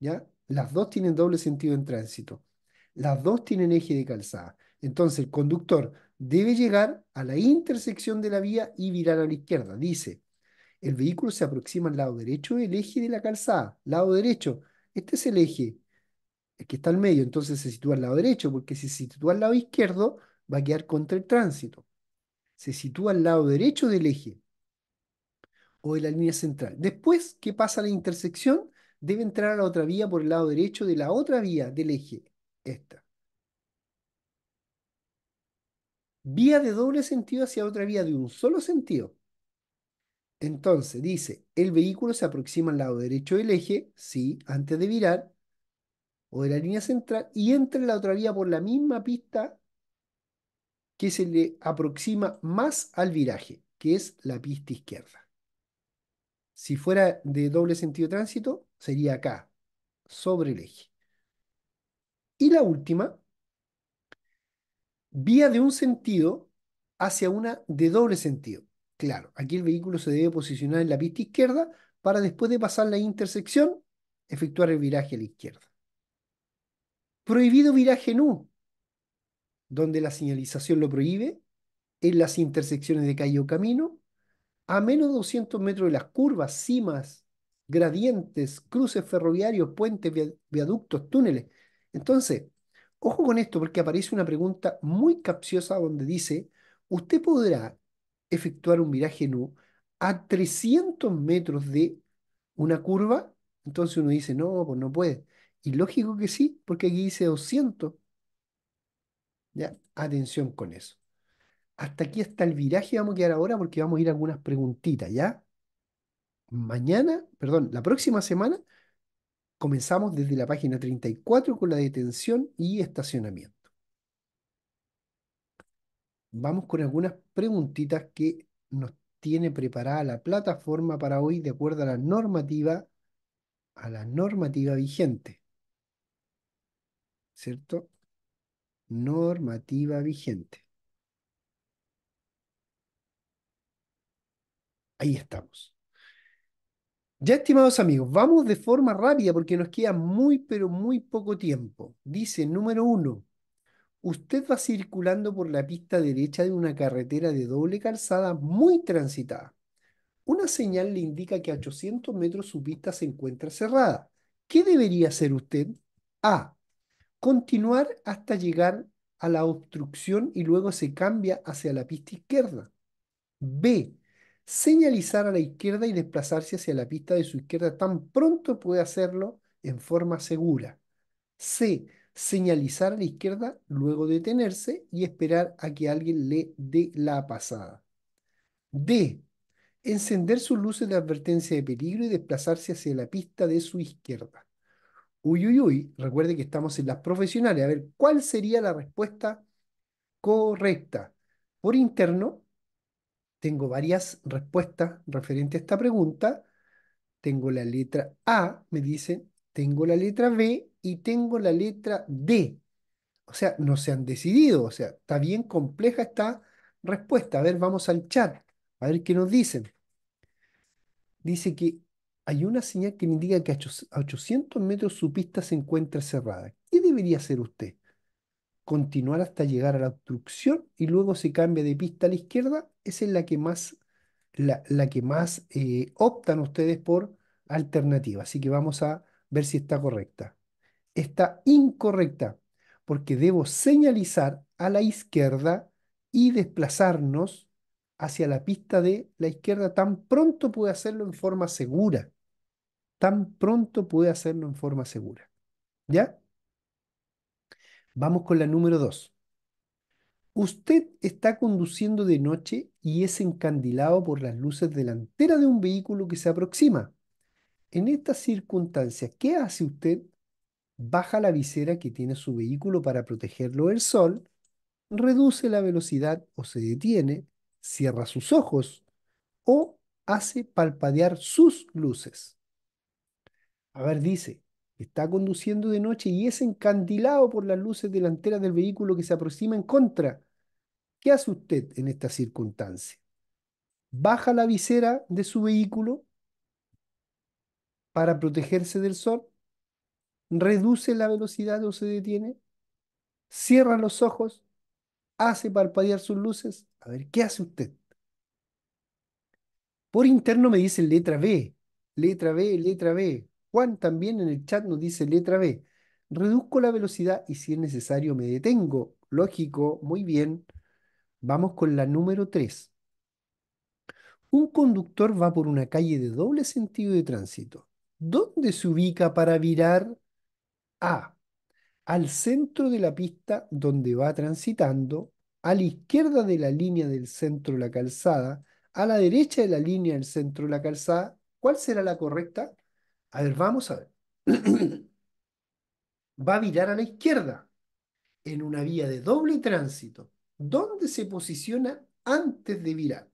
¿Ya? Las dos tienen doble sentido en tránsito. Las dos tienen eje de calzada. Entonces el conductor debe llegar a la intersección de la vía y virar a la izquierda. Dice, el vehículo se aproxima al lado derecho del eje de la calzada, lado derecho. Este es el eje, el que está al medio, entonces se sitúa al lado derecho, porque si se sitúa al lado izquierdo, va a quedar contra el tránsito. Se sitúa al lado derecho del eje o de la línea central. Después que pasa la intersección, debe entrar a la otra vía por el lado derecho de la otra vía del eje, esta. vía de doble sentido hacia otra vía de un solo sentido. Entonces, dice, el vehículo se aproxima al lado derecho del eje, sí, antes de virar, o de la línea central, y entra en la otra vía por la misma pista que se le aproxima más al viraje, que es la pista izquierda. Si fuera de doble sentido tránsito, sería acá, sobre el eje. Y la última, vía de un sentido hacia una de doble sentido. Claro, aquí el vehículo se debe posicionar en la pista izquierda para después de pasar la intersección efectuar el viraje a la izquierda. Prohibido viraje en U, donde la señalización lo prohíbe, en las intersecciones de calle o camino, a menos de 200 metros de las curvas, cimas, gradientes, cruces ferroviarios, puentes, viaductos, túneles. Entonces, Ojo con esto, porque aparece una pregunta muy capciosa donde dice, ¿usted podrá efectuar un viraje nu a 300 metros de una curva? Entonces uno dice, no, pues no puede. Y lógico que sí, porque aquí dice 200. Ya, atención con eso. Hasta aquí, hasta el viraje vamos a quedar ahora porque vamos a ir a algunas preguntitas, ¿ya? Mañana, perdón, la próxima semana Comenzamos desde la página 34 con la detención y estacionamiento. Vamos con algunas preguntitas que nos tiene preparada la plataforma para hoy de acuerdo a la normativa, a la normativa vigente. ¿Cierto? Normativa vigente. Ahí estamos. Ya, estimados amigos, vamos de forma rápida porque nos queda muy, pero muy poco tiempo. Dice, número uno, usted va circulando por la pista derecha de una carretera de doble calzada muy transitada. Una señal le indica que a 800 metros su pista se encuentra cerrada. ¿Qué debería hacer usted? A. Continuar hasta llegar a la obstrucción y luego se cambia hacia la pista izquierda. B señalizar a la izquierda y desplazarse hacia la pista de su izquierda tan pronto puede hacerlo en forma segura. C. Señalizar a la izquierda, luego detenerse y esperar a que alguien le dé la pasada. D. Encender sus luces de advertencia de peligro y desplazarse hacia la pista de su izquierda. Uy, uy, uy, recuerde que estamos en las profesionales. A ver, ¿cuál sería la respuesta correcta? Por interno, tengo varias respuestas referente a esta pregunta. Tengo la letra A, me dicen, tengo la letra B y tengo la letra D. O sea, no se han decidido. O sea, está bien compleja esta respuesta. A ver, vamos al chat. A ver qué nos dicen. Dice que hay una señal que me indica que a 800 metros su pista se encuentra cerrada. ¿Qué debería hacer usted? continuar hasta llegar a la obstrucción y luego se cambia de pista a la izquierda, esa es la que más, la, que más eh, optan ustedes por alternativa. Así que vamos a ver si está correcta. Está incorrecta porque debo señalizar a la izquierda y desplazarnos hacia la pista de la izquierda tan pronto pude hacerlo en forma segura. Tan pronto pude hacerlo en forma segura. ¿Ya? Vamos con la número 2. Usted está conduciendo de noche y es encandilado por las luces delanteras de un vehículo que se aproxima. En estas circunstancias, ¿qué hace usted? Baja la visera que tiene su vehículo para protegerlo del sol, reduce la velocidad o se detiene, cierra sus ojos o hace palpadear sus luces. A ver, dice, está conduciendo de noche y es encandilado por las luces delanteras del vehículo que se aproxima en contra. ¿Qué hace usted en esta circunstancia? ¿Baja la visera de su vehículo para protegerse del sol? ¿Reduce la velocidad o se detiene? ¿Cierra los ojos? ¿Hace parpadear sus luces? A ver, ¿qué hace usted? Por interno me dice letra B, letra B, letra B. Juan también en el chat nos dice letra B. Reduzco la velocidad y si es necesario me detengo. Lógico, muy bien. Vamos con la número 3. Un conductor va por una calle de doble sentido de tránsito. ¿Dónde se ubica para virar? A. Al centro de la pista donde va transitando, a la izquierda de la línea del centro de la calzada, a la derecha de la línea del centro de la calzada. ¿Cuál será la correcta? A ver, vamos a ver. (clears throat) Va a virar a la izquierda en una vía de doble tránsito. ¿Dónde se posiciona antes de virar?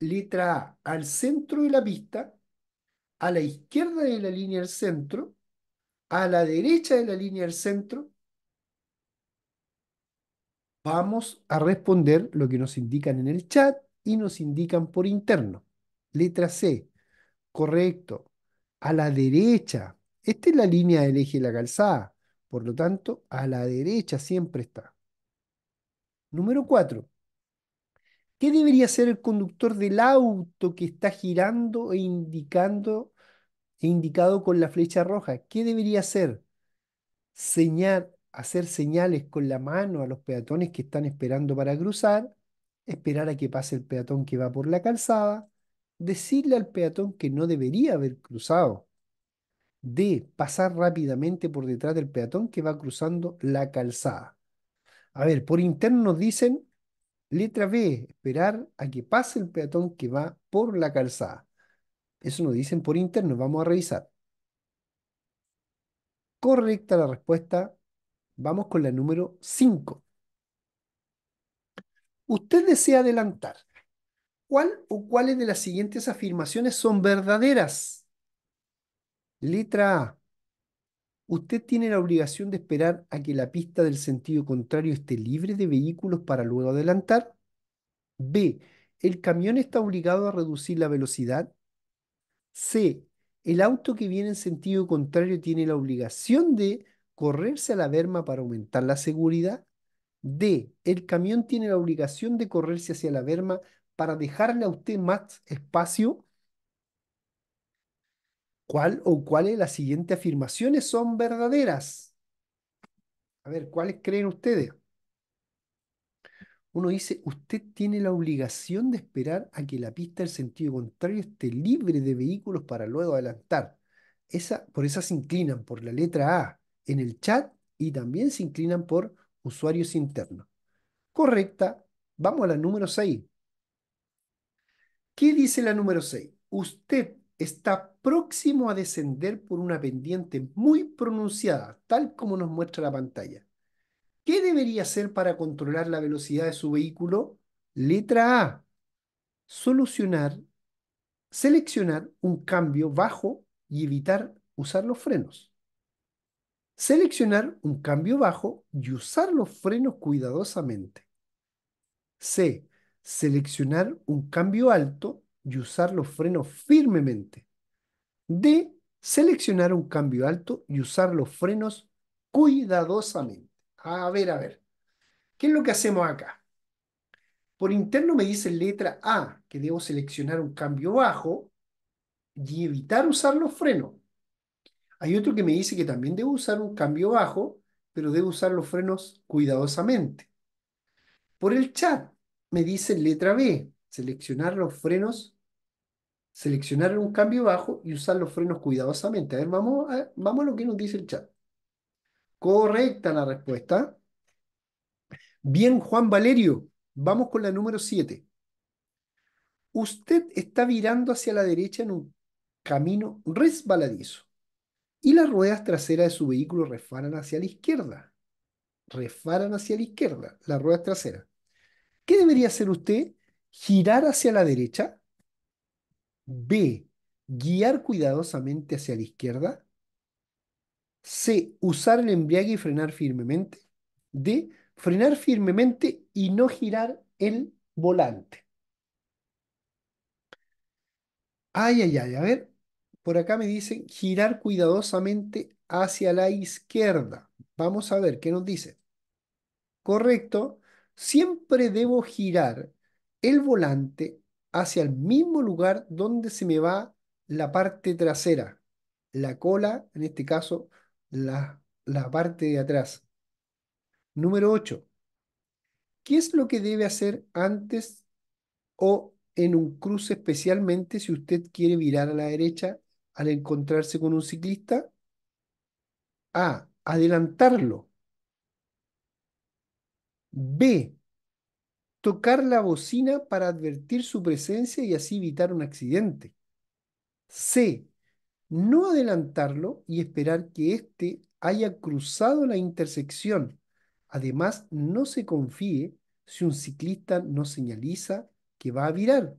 Letra A, al centro de la pista, a la izquierda de la línea del centro, a la derecha de la línea del centro. Vamos a responder lo que nos indican en el chat y nos indican por interno. Letra C, correcto a la derecha. Esta es la línea del eje de la calzada. Por lo tanto, a la derecha siempre está. Número 4. ¿Qué debería hacer el conductor del auto que está girando e indicando e indicado con la flecha roja? ¿Qué debería hacer? señar hacer señales con la mano a los peatones que están esperando para cruzar, esperar a que pase el peatón que va por la calzada, decirle al peatón que no debería haber cruzado. D. Pasar rápidamente por detrás del peatón que va cruzando la calzada. A ver, por interno nos dicen letra B, esperar a que pase el peatón que va por la calzada. Eso nos dicen por interno, vamos a revisar. Correcta la respuesta. Vamos con la número 5. Usted desea adelantar ¿Cuál o cuáles de las siguientes afirmaciones son verdaderas? Letra A. Usted tiene la obligación de esperar a que la pista del sentido contrario esté libre de vehículos para luego adelantar. B. El camión está obligado a reducir la velocidad. C. El auto que viene en sentido contrario tiene la obligación de correrse a la berma para aumentar la seguridad. D. El camión tiene la obligación de correrse hacia la berma para dejarle a usted más espacio. ¿Cuál o cuáles las siguientes afirmaciones son verdaderas? A ver, ¿cuáles creen ustedes? Uno dice, usted tiene la obligación de esperar a que la pista del sentido contrario esté libre de vehículos para luego adelantar. Esa, por esa se inclinan por la letra A en el chat y también se inclinan por usuarios internos. Correcta. Vamos a la número 6. ¿Qué dice la número 6? Usted está próximo a descender por una pendiente muy pronunciada, tal como nos muestra la pantalla. ¿Qué debería hacer para controlar la velocidad de su vehículo? Letra A. Solucionar, seleccionar un cambio bajo y evitar usar los frenos. Seleccionar un cambio bajo y usar los frenos cuidadosamente. C seleccionar un cambio alto y usar los frenos firmemente. D, seleccionar un cambio alto y usar los frenos cuidadosamente. A ver, a ver. ¿Qué es lo que hacemos acá? Por interno me dice letra A que debo seleccionar un cambio bajo y evitar usar los frenos. Hay otro que me dice que también debo usar un cambio bajo, pero debo usar los frenos cuidadosamente. Por el chat me dice letra B, seleccionar los frenos, seleccionar un cambio bajo y usar los frenos cuidadosamente. A ver, vamos a, vamos lo que nos dice el chat. Correcta la respuesta. Bien, Juan Valerio, vamos con la número 7. Usted está virando hacia la derecha en un camino resbaladizo y las ruedas traseras de su vehículo refaran hacia la izquierda. Refaran hacia la izquierda, las ruedas traseras. ¿Qué debería hacer usted? Girar hacia la derecha. B. Guiar cuidadosamente hacia la izquierda. C. Usar el embriague y frenar firmemente. D. Frenar firmemente y no girar el volante. Ay, ay, ay. A ver, por acá me dicen girar cuidadosamente hacia la izquierda. Vamos a ver qué nos dice. Correcto siempre debo girar el volante hacia el mismo lugar donde se me va la parte trasera, la cola, en este caso, la, parte de atrás. Número 8. ¿Qué es lo que debe hacer antes o en un cruce especialmente si usted quiere virar a la derecha al encontrarse con un ciclista? A. Adelantarlo B. Tocar la bocina para advertir su presencia y así evitar un accidente. C. No adelantarlo y esperar que éste haya cruzado la intersección. Además, no se confíe si un ciclista no señaliza que va a virar.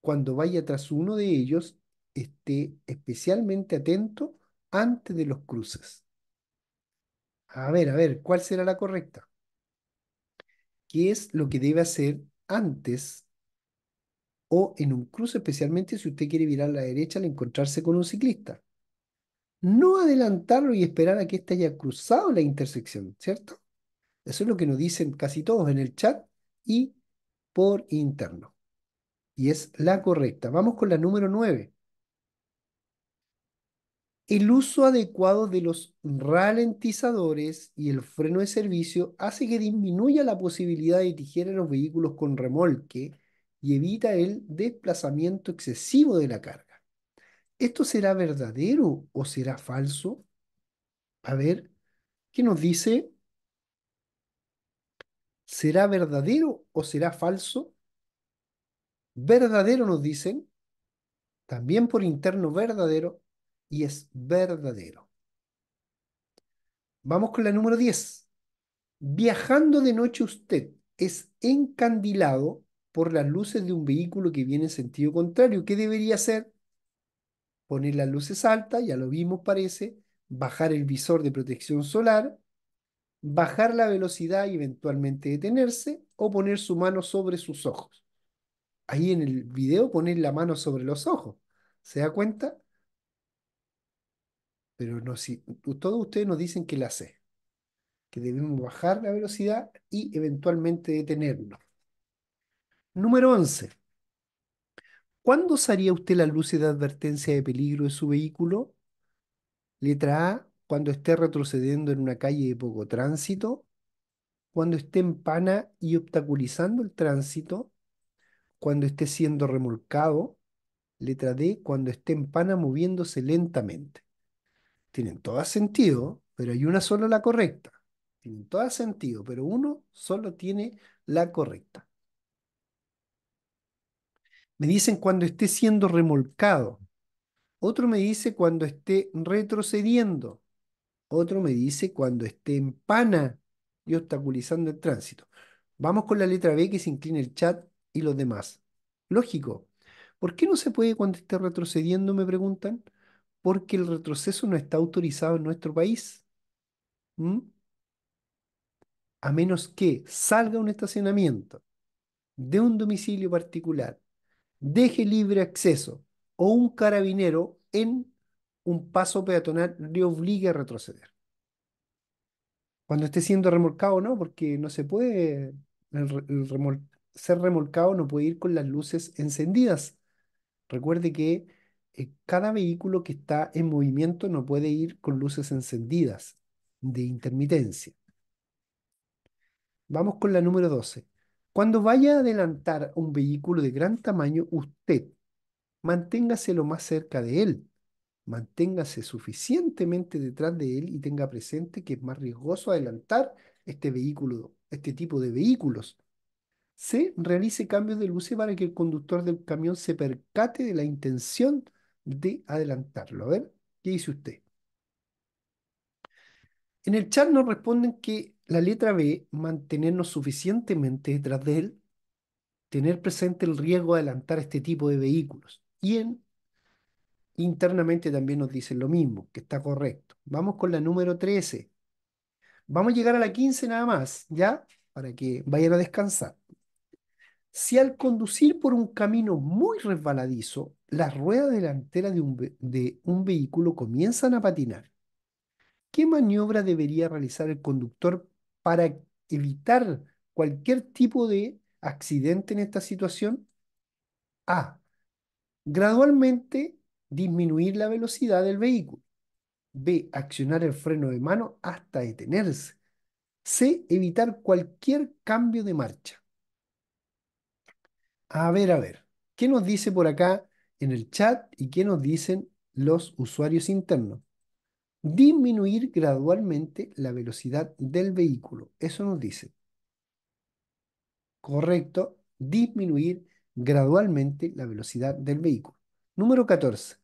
Cuando vaya tras uno de ellos, esté especialmente atento antes de los cruces. A ver, a ver, ¿cuál será la correcta? qué es lo que debe hacer antes o en un cruce, especialmente si usted quiere virar a la derecha al encontrarse con un ciclista. No adelantarlo y esperar a que éste haya cruzado la intersección, ¿cierto? Eso es lo que nos dicen casi todos en el chat y por interno. Y es la correcta. Vamos con la número 9. El uso adecuado de los ralentizadores y el freno de servicio hace que disminuya la posibilidad de tijera en los vehículos con remolque y evita el desplazamiento excesivo de la carga. ¿Esto será verdadero o será falso? A ver, ¿qué nos dice? ¿Será verdadero o será falso? Verdadero nos dicen, también por interno verdadero, y es verdadero. Vamos con la número 10. Viajando de noche usted es encandilado por las luces de un vehículo que viene en sentido contrario. ¿Qué debería hacer? Poner las luces altas, ya lo vimos parece, bajar el visor de protección solar, bajar la velocidad y eventualmente detenerse o poner su mano sobre sus ojos. Ahí en el video poner la mano sobre los ojos. ¿Se da cuenta? pero no, si, todos ustedes nos dicen que la sé, que debemos bajar la velocidad y eventualmente detenernos. Número 11. ¿Cuándo usaría usted la luz de advertencia de peligro de su vehículo? Letra A, cuando esté retrocediendo en una calle de poco tránsito, cuando esté en pana y obstaculizando el tránsito, cuando esté siendo remolcado, letra D, cuando esté en pana moviéndose lentamente tienen todo sentido, pero hay una solo la correcta. Tienen todo sentido, pero uno solo tiene la correcta. Me dicen cuando esté siendo remolcado. Otro me dice cuando esté retrocediendo. Otro me dice cuando esté en pana y obstaculizando el tránsito. Vamos con la letra B que se inclina el chat y los demás. Lógico. ¿Por qué no se puede cuando esté retrocediendo? Me preguntan porque el retroceso no está autorizado en nuestro país. A menos que salga un estacionamiento de un domicilio particular, deje libre acceso o un carabinero en un paso peatonal le obligue a retroceder. Cuando esté siendo remolcado, no, porque no se puede ser remolcado, no puede ir con las luces encendidas. Recuerde que eh, cada vehículo que está en movimiento no puede ir con luces encendidas de intermitencia. Vamos con la número 12. Cuando vaya a adelantar un vehículo de gran tamaño, usted manténgase lo más cerca de él, manténgase suficientemente detrás de él y tenga presente que es más riesgoso adelantar este vehículo, este tipo de vehículos. Se realice cambios de luces para que el conductor del camión se percate de la intención de adelantarlo. A ver, ¿qué dice usted? En el chat nos responden que la letra B, mantenernos suficientemente detrás de él, tener presente el riesgo de adelantar este tipo de vehículos. Y en, internamente también nos dicen lo mismo, que está correcto. Vamos con la número 13. Vamos a llegar a la 15 nada más, ¿ya? Para que vayan a descansar si al conducir por un camino muy resbaladizo, las ruedas delanteras de un, vehículo comienzan a patinar, ¿qué maniobra debería realizar el conductor para evitar cualquier tipo de accidente en esta situación? A. Gradualmente disminuir la velocidad del vehículo. B. Accionar el freno de mano hasta detenerse. C. Evitar cualquier cambio de marcha. A ver, a ver, ¿qué nos dice por acá en el chat y qué nos dicen los usuarios internos? Disminuir gradualmente la velocidad del vehículo. Eso nos dice. Correcto, disminuir gradualmente la velocidad del vehículo. Número 14.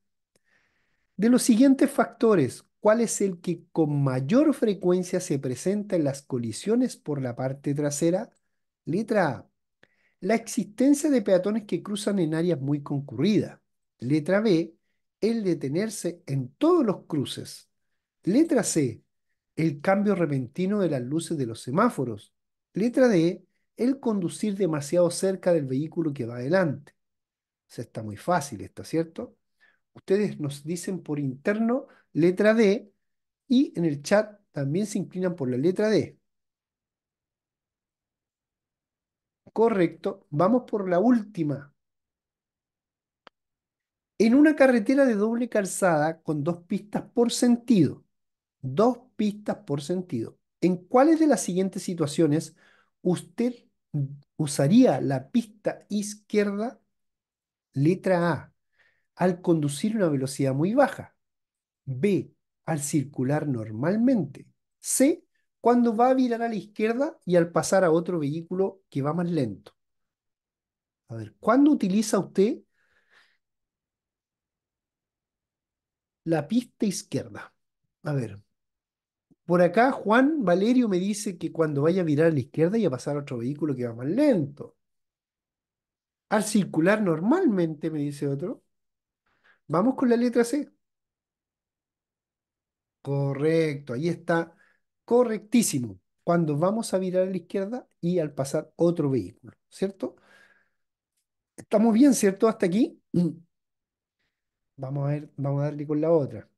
De los siguientes factores, ¿cuál es el que con mayor frecuencia se presenta en las colisiones por la parte trasera? Letra A, la existencia de peatones que cruzan en áreas muy concurridas. Letra B, el detenerse en todos los cruces. Letra C, el cambio repentino de las luces de los semáforos. Letra D, el conducir demasiado cerca del vehículo que va adelante. O sea, está muy fácil ¿está ¿cierto? Ustedes nos dicen por interno letra D y en el chat también se inclinan por la letra D. Correcto. Vamos por la última. En una carretera de doble calzada con dos pistas por sentido, dos pistas por sentido, ¿en cuáles de las siguientes situaciones usted usaría la pista izquierda? Letra A, al conducir una velocidad muy baja. B, al circular normalmente. C, cuando va a virar a la izquierda y al pasar a otro vehículo que va más lento. A ver, ¿cuándo utiliza usted la pista izquierda? A ver, por acá Juan Valerio me dice que cuando vaya a virar a la izquierda y a pasar a otro vehículo que va más lento. Al circular normalmente, me dice otro. Vamos con la letra C. Correcto, ahí está correctísimo cuando vamos a virar a la izquierda y al pasar otro vehículo, ¿cierto? ¿Estamos bien, cierto? Hasta aquí. (clears throat) Vamos a ver, vamos a darle con la otra.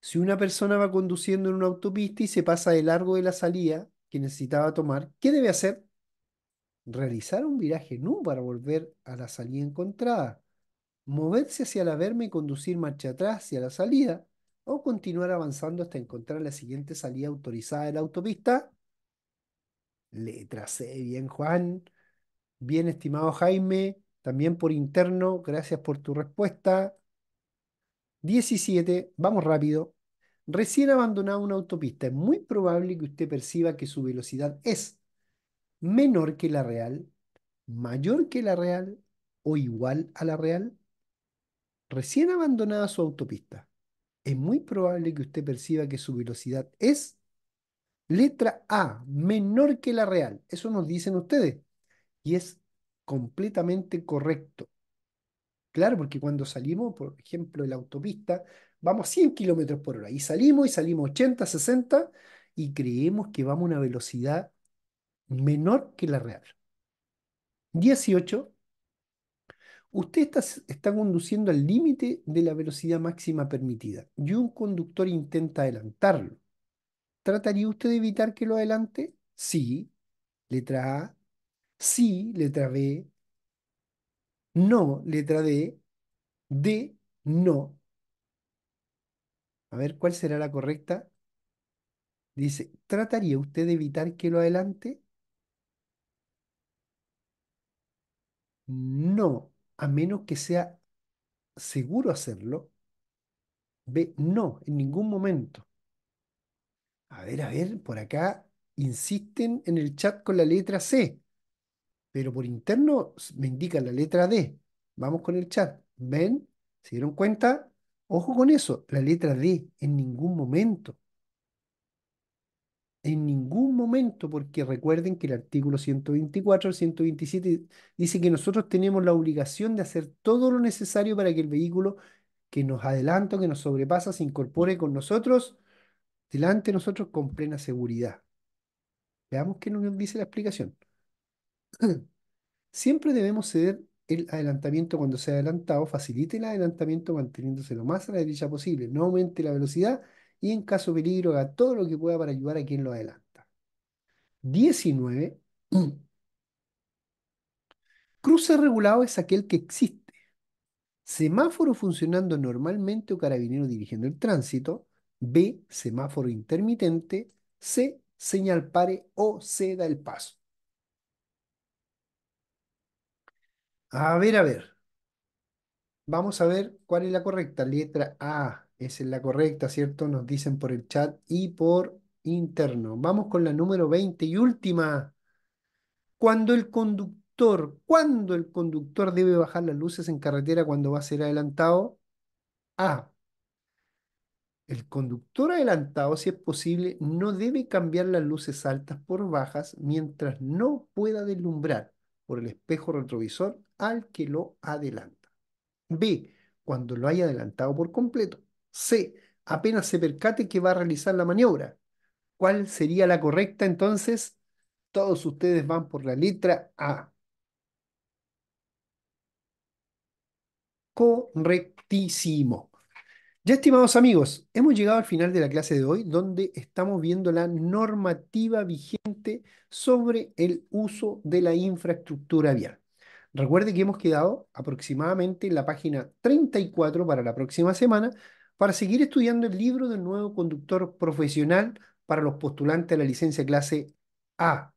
Si una persona va conduciendo en una autopista y se pasa de largo de la salida que necesitaba tomar, ¿qué debe hacer? Realizar un viraje no para volver a la salida encontrada. Moverse hacia la verme y conducir marcha atrás hacia la salida o continuar avanzando hasta encontrar la siguiente salida autorizada de la autopista? Letra C, bien Juan, bien estimado Jaime, también por interno, gracias por tu respuesta. 17, vamos rápido. Recién abandonada una autopista, es muy probable que usted perciba que su velocidad es menor que la real, mayor que la real o igual a la real. Recién abandonada su autopista es muy probable que usted perciba que su velocidad es letra A, menor que la real. Eso nos dicen ustedes. Y es completamente correcto. Claro, porque cuando salimos, por ejemplo, de la autopista, vamos 100 kilómetros por hora y salimos y salimos 80, 60 y creemos que vamos a una velocidad menor que la real. 18 Usted está, está conduciendo al límite de la velocidad máxima permitida y un conductor intenta adelantarlo. ¿Trataría usted de evitar que lo adelante? Sí, letra A. Sí, letra B. No, letra D. D, no. A ver, ¿cuál será la correcta? Dice, ¿trataría usted de evitar que lo adelante? No, a menos que sea seguro hacerlo. ve no, en ningún momento. A ver, a ver, por acá insisten en el chat con la letra C, pero por interno me indica la letra D. Vamos con el chat. ¿Ven? ¿Se dieron cuenta? Ojo con eso, la letra D en ningún momento en ningún momento, porque recuerden que el artículo 124 al 127 dice que nosotros tenemos la obligación de hacer todo lo necesario para que el vehículo que nos adelanta, que nos sobrepasa, se incorpore con nosotros, delante de nosotros con plena seguridad. Veamos qué nos dice la explicación. (clears throat) Siempre debemos ceder el adelantamiento cuando sea adelantado, facilite el adelantamiento manteniéndose lo más a la derecha posible, no aumente la velocidad y en caso de peligro haga todo lo que pueda para ayudar a quien lo adelanta. 19. (clears throat) Cruce regulado es aquel que existe. Semáforo funcionando normalmente o carabinero dirigiendo el tránsito. B. Semáforo intermitente. C. Señal pare o ceda el paso. A ver, a ver. Vamos a ver cuál es la correcta. Letra A. Esa es la correcta, ¿cierto? Nos dicen por el chat y por interno. Vamos con la número 20 y última. Cuando el conductor, cuando el conductor debe bajar las luces en carretera cuando va a ser adelantado? A. El conductor adelantado, si es posible, no debe cambiar las luces altas por bajas mientras no pueda deslumbrar por el espejo retrovisor al que lo adelanta. B. Cuando lo haya adelantado por completo. C. Apenas se percate que va a realizar la maniobra. ¿Cuál sería la correcta entonces? Todos ustedes van por la letra A. Correctísimo. Ya estimados amigos, hemos llegado al final de la clase de hoy donde estamos viendo la normativa vigente sobre el uso de la infraestructura vial. Recuerde que hemos quedado aproximadamente en la página 34 para la próxima semana para seguir estudiando el libro del nuevo conductor profesional para los postulantes a la licencia clase A.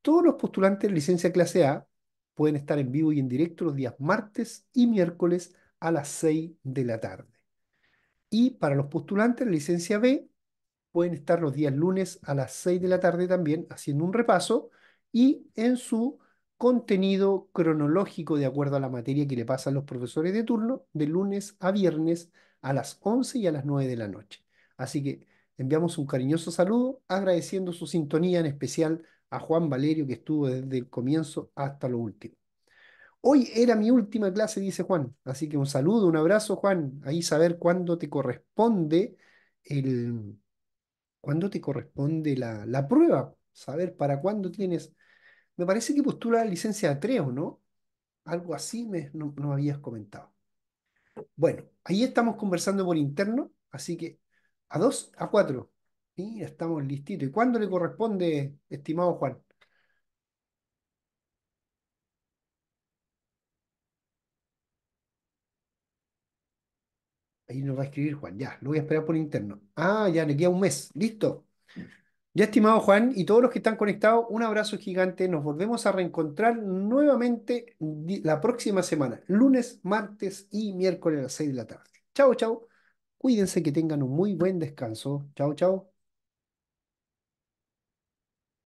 Todos los postulantes de licencia clase A pueden estar en vivo y en directo los días martes y miércoles a las 6 de la tarde. Y para los postulantes de la licencia B, pueden estar los días lunes a las 6 de la tarde también haciendo un repaso y en su contenido cronológico de acuerdo a la materia que le pasan los profesores de turno, de lunes a viernes a las 11 y a las 9 de la noche. Así que enviamos un cariñoso saludo, agradeciendo su sintonía en especial a Juan Valerio, que estuvo desde el comienzo hasta lo último. Hoy era mi última clase, dice Juan. Así que un saludo, un abrazo, Juan. Ahí saber cuándo te corresponde el. cuándo te corresponde la, prueba. Saber para cuándo tienes. Me parece que postula la licencia de ¿o ¿no? Algo así me, no habías comentado. Bueno, ahí estamos conversando por interno, así que a dos, a cuatro. Y estamos listitos. ¿Y cuándo le corresponde, estimado Juan? Ahí nos va a escribir Juan, ya, lo voy a esperar por interno. Ah, ya le queda un mes, listo. Ya estimado Juan y todos los que están conectados, un abrazo gigante. Nos volvemos a reencontrar nuevamente la próxima semana, lunes, martes y miércoles a las 6 de la tarde. Chao, chao. Cuídense que tengan un muy buen descanso. Chao, chao.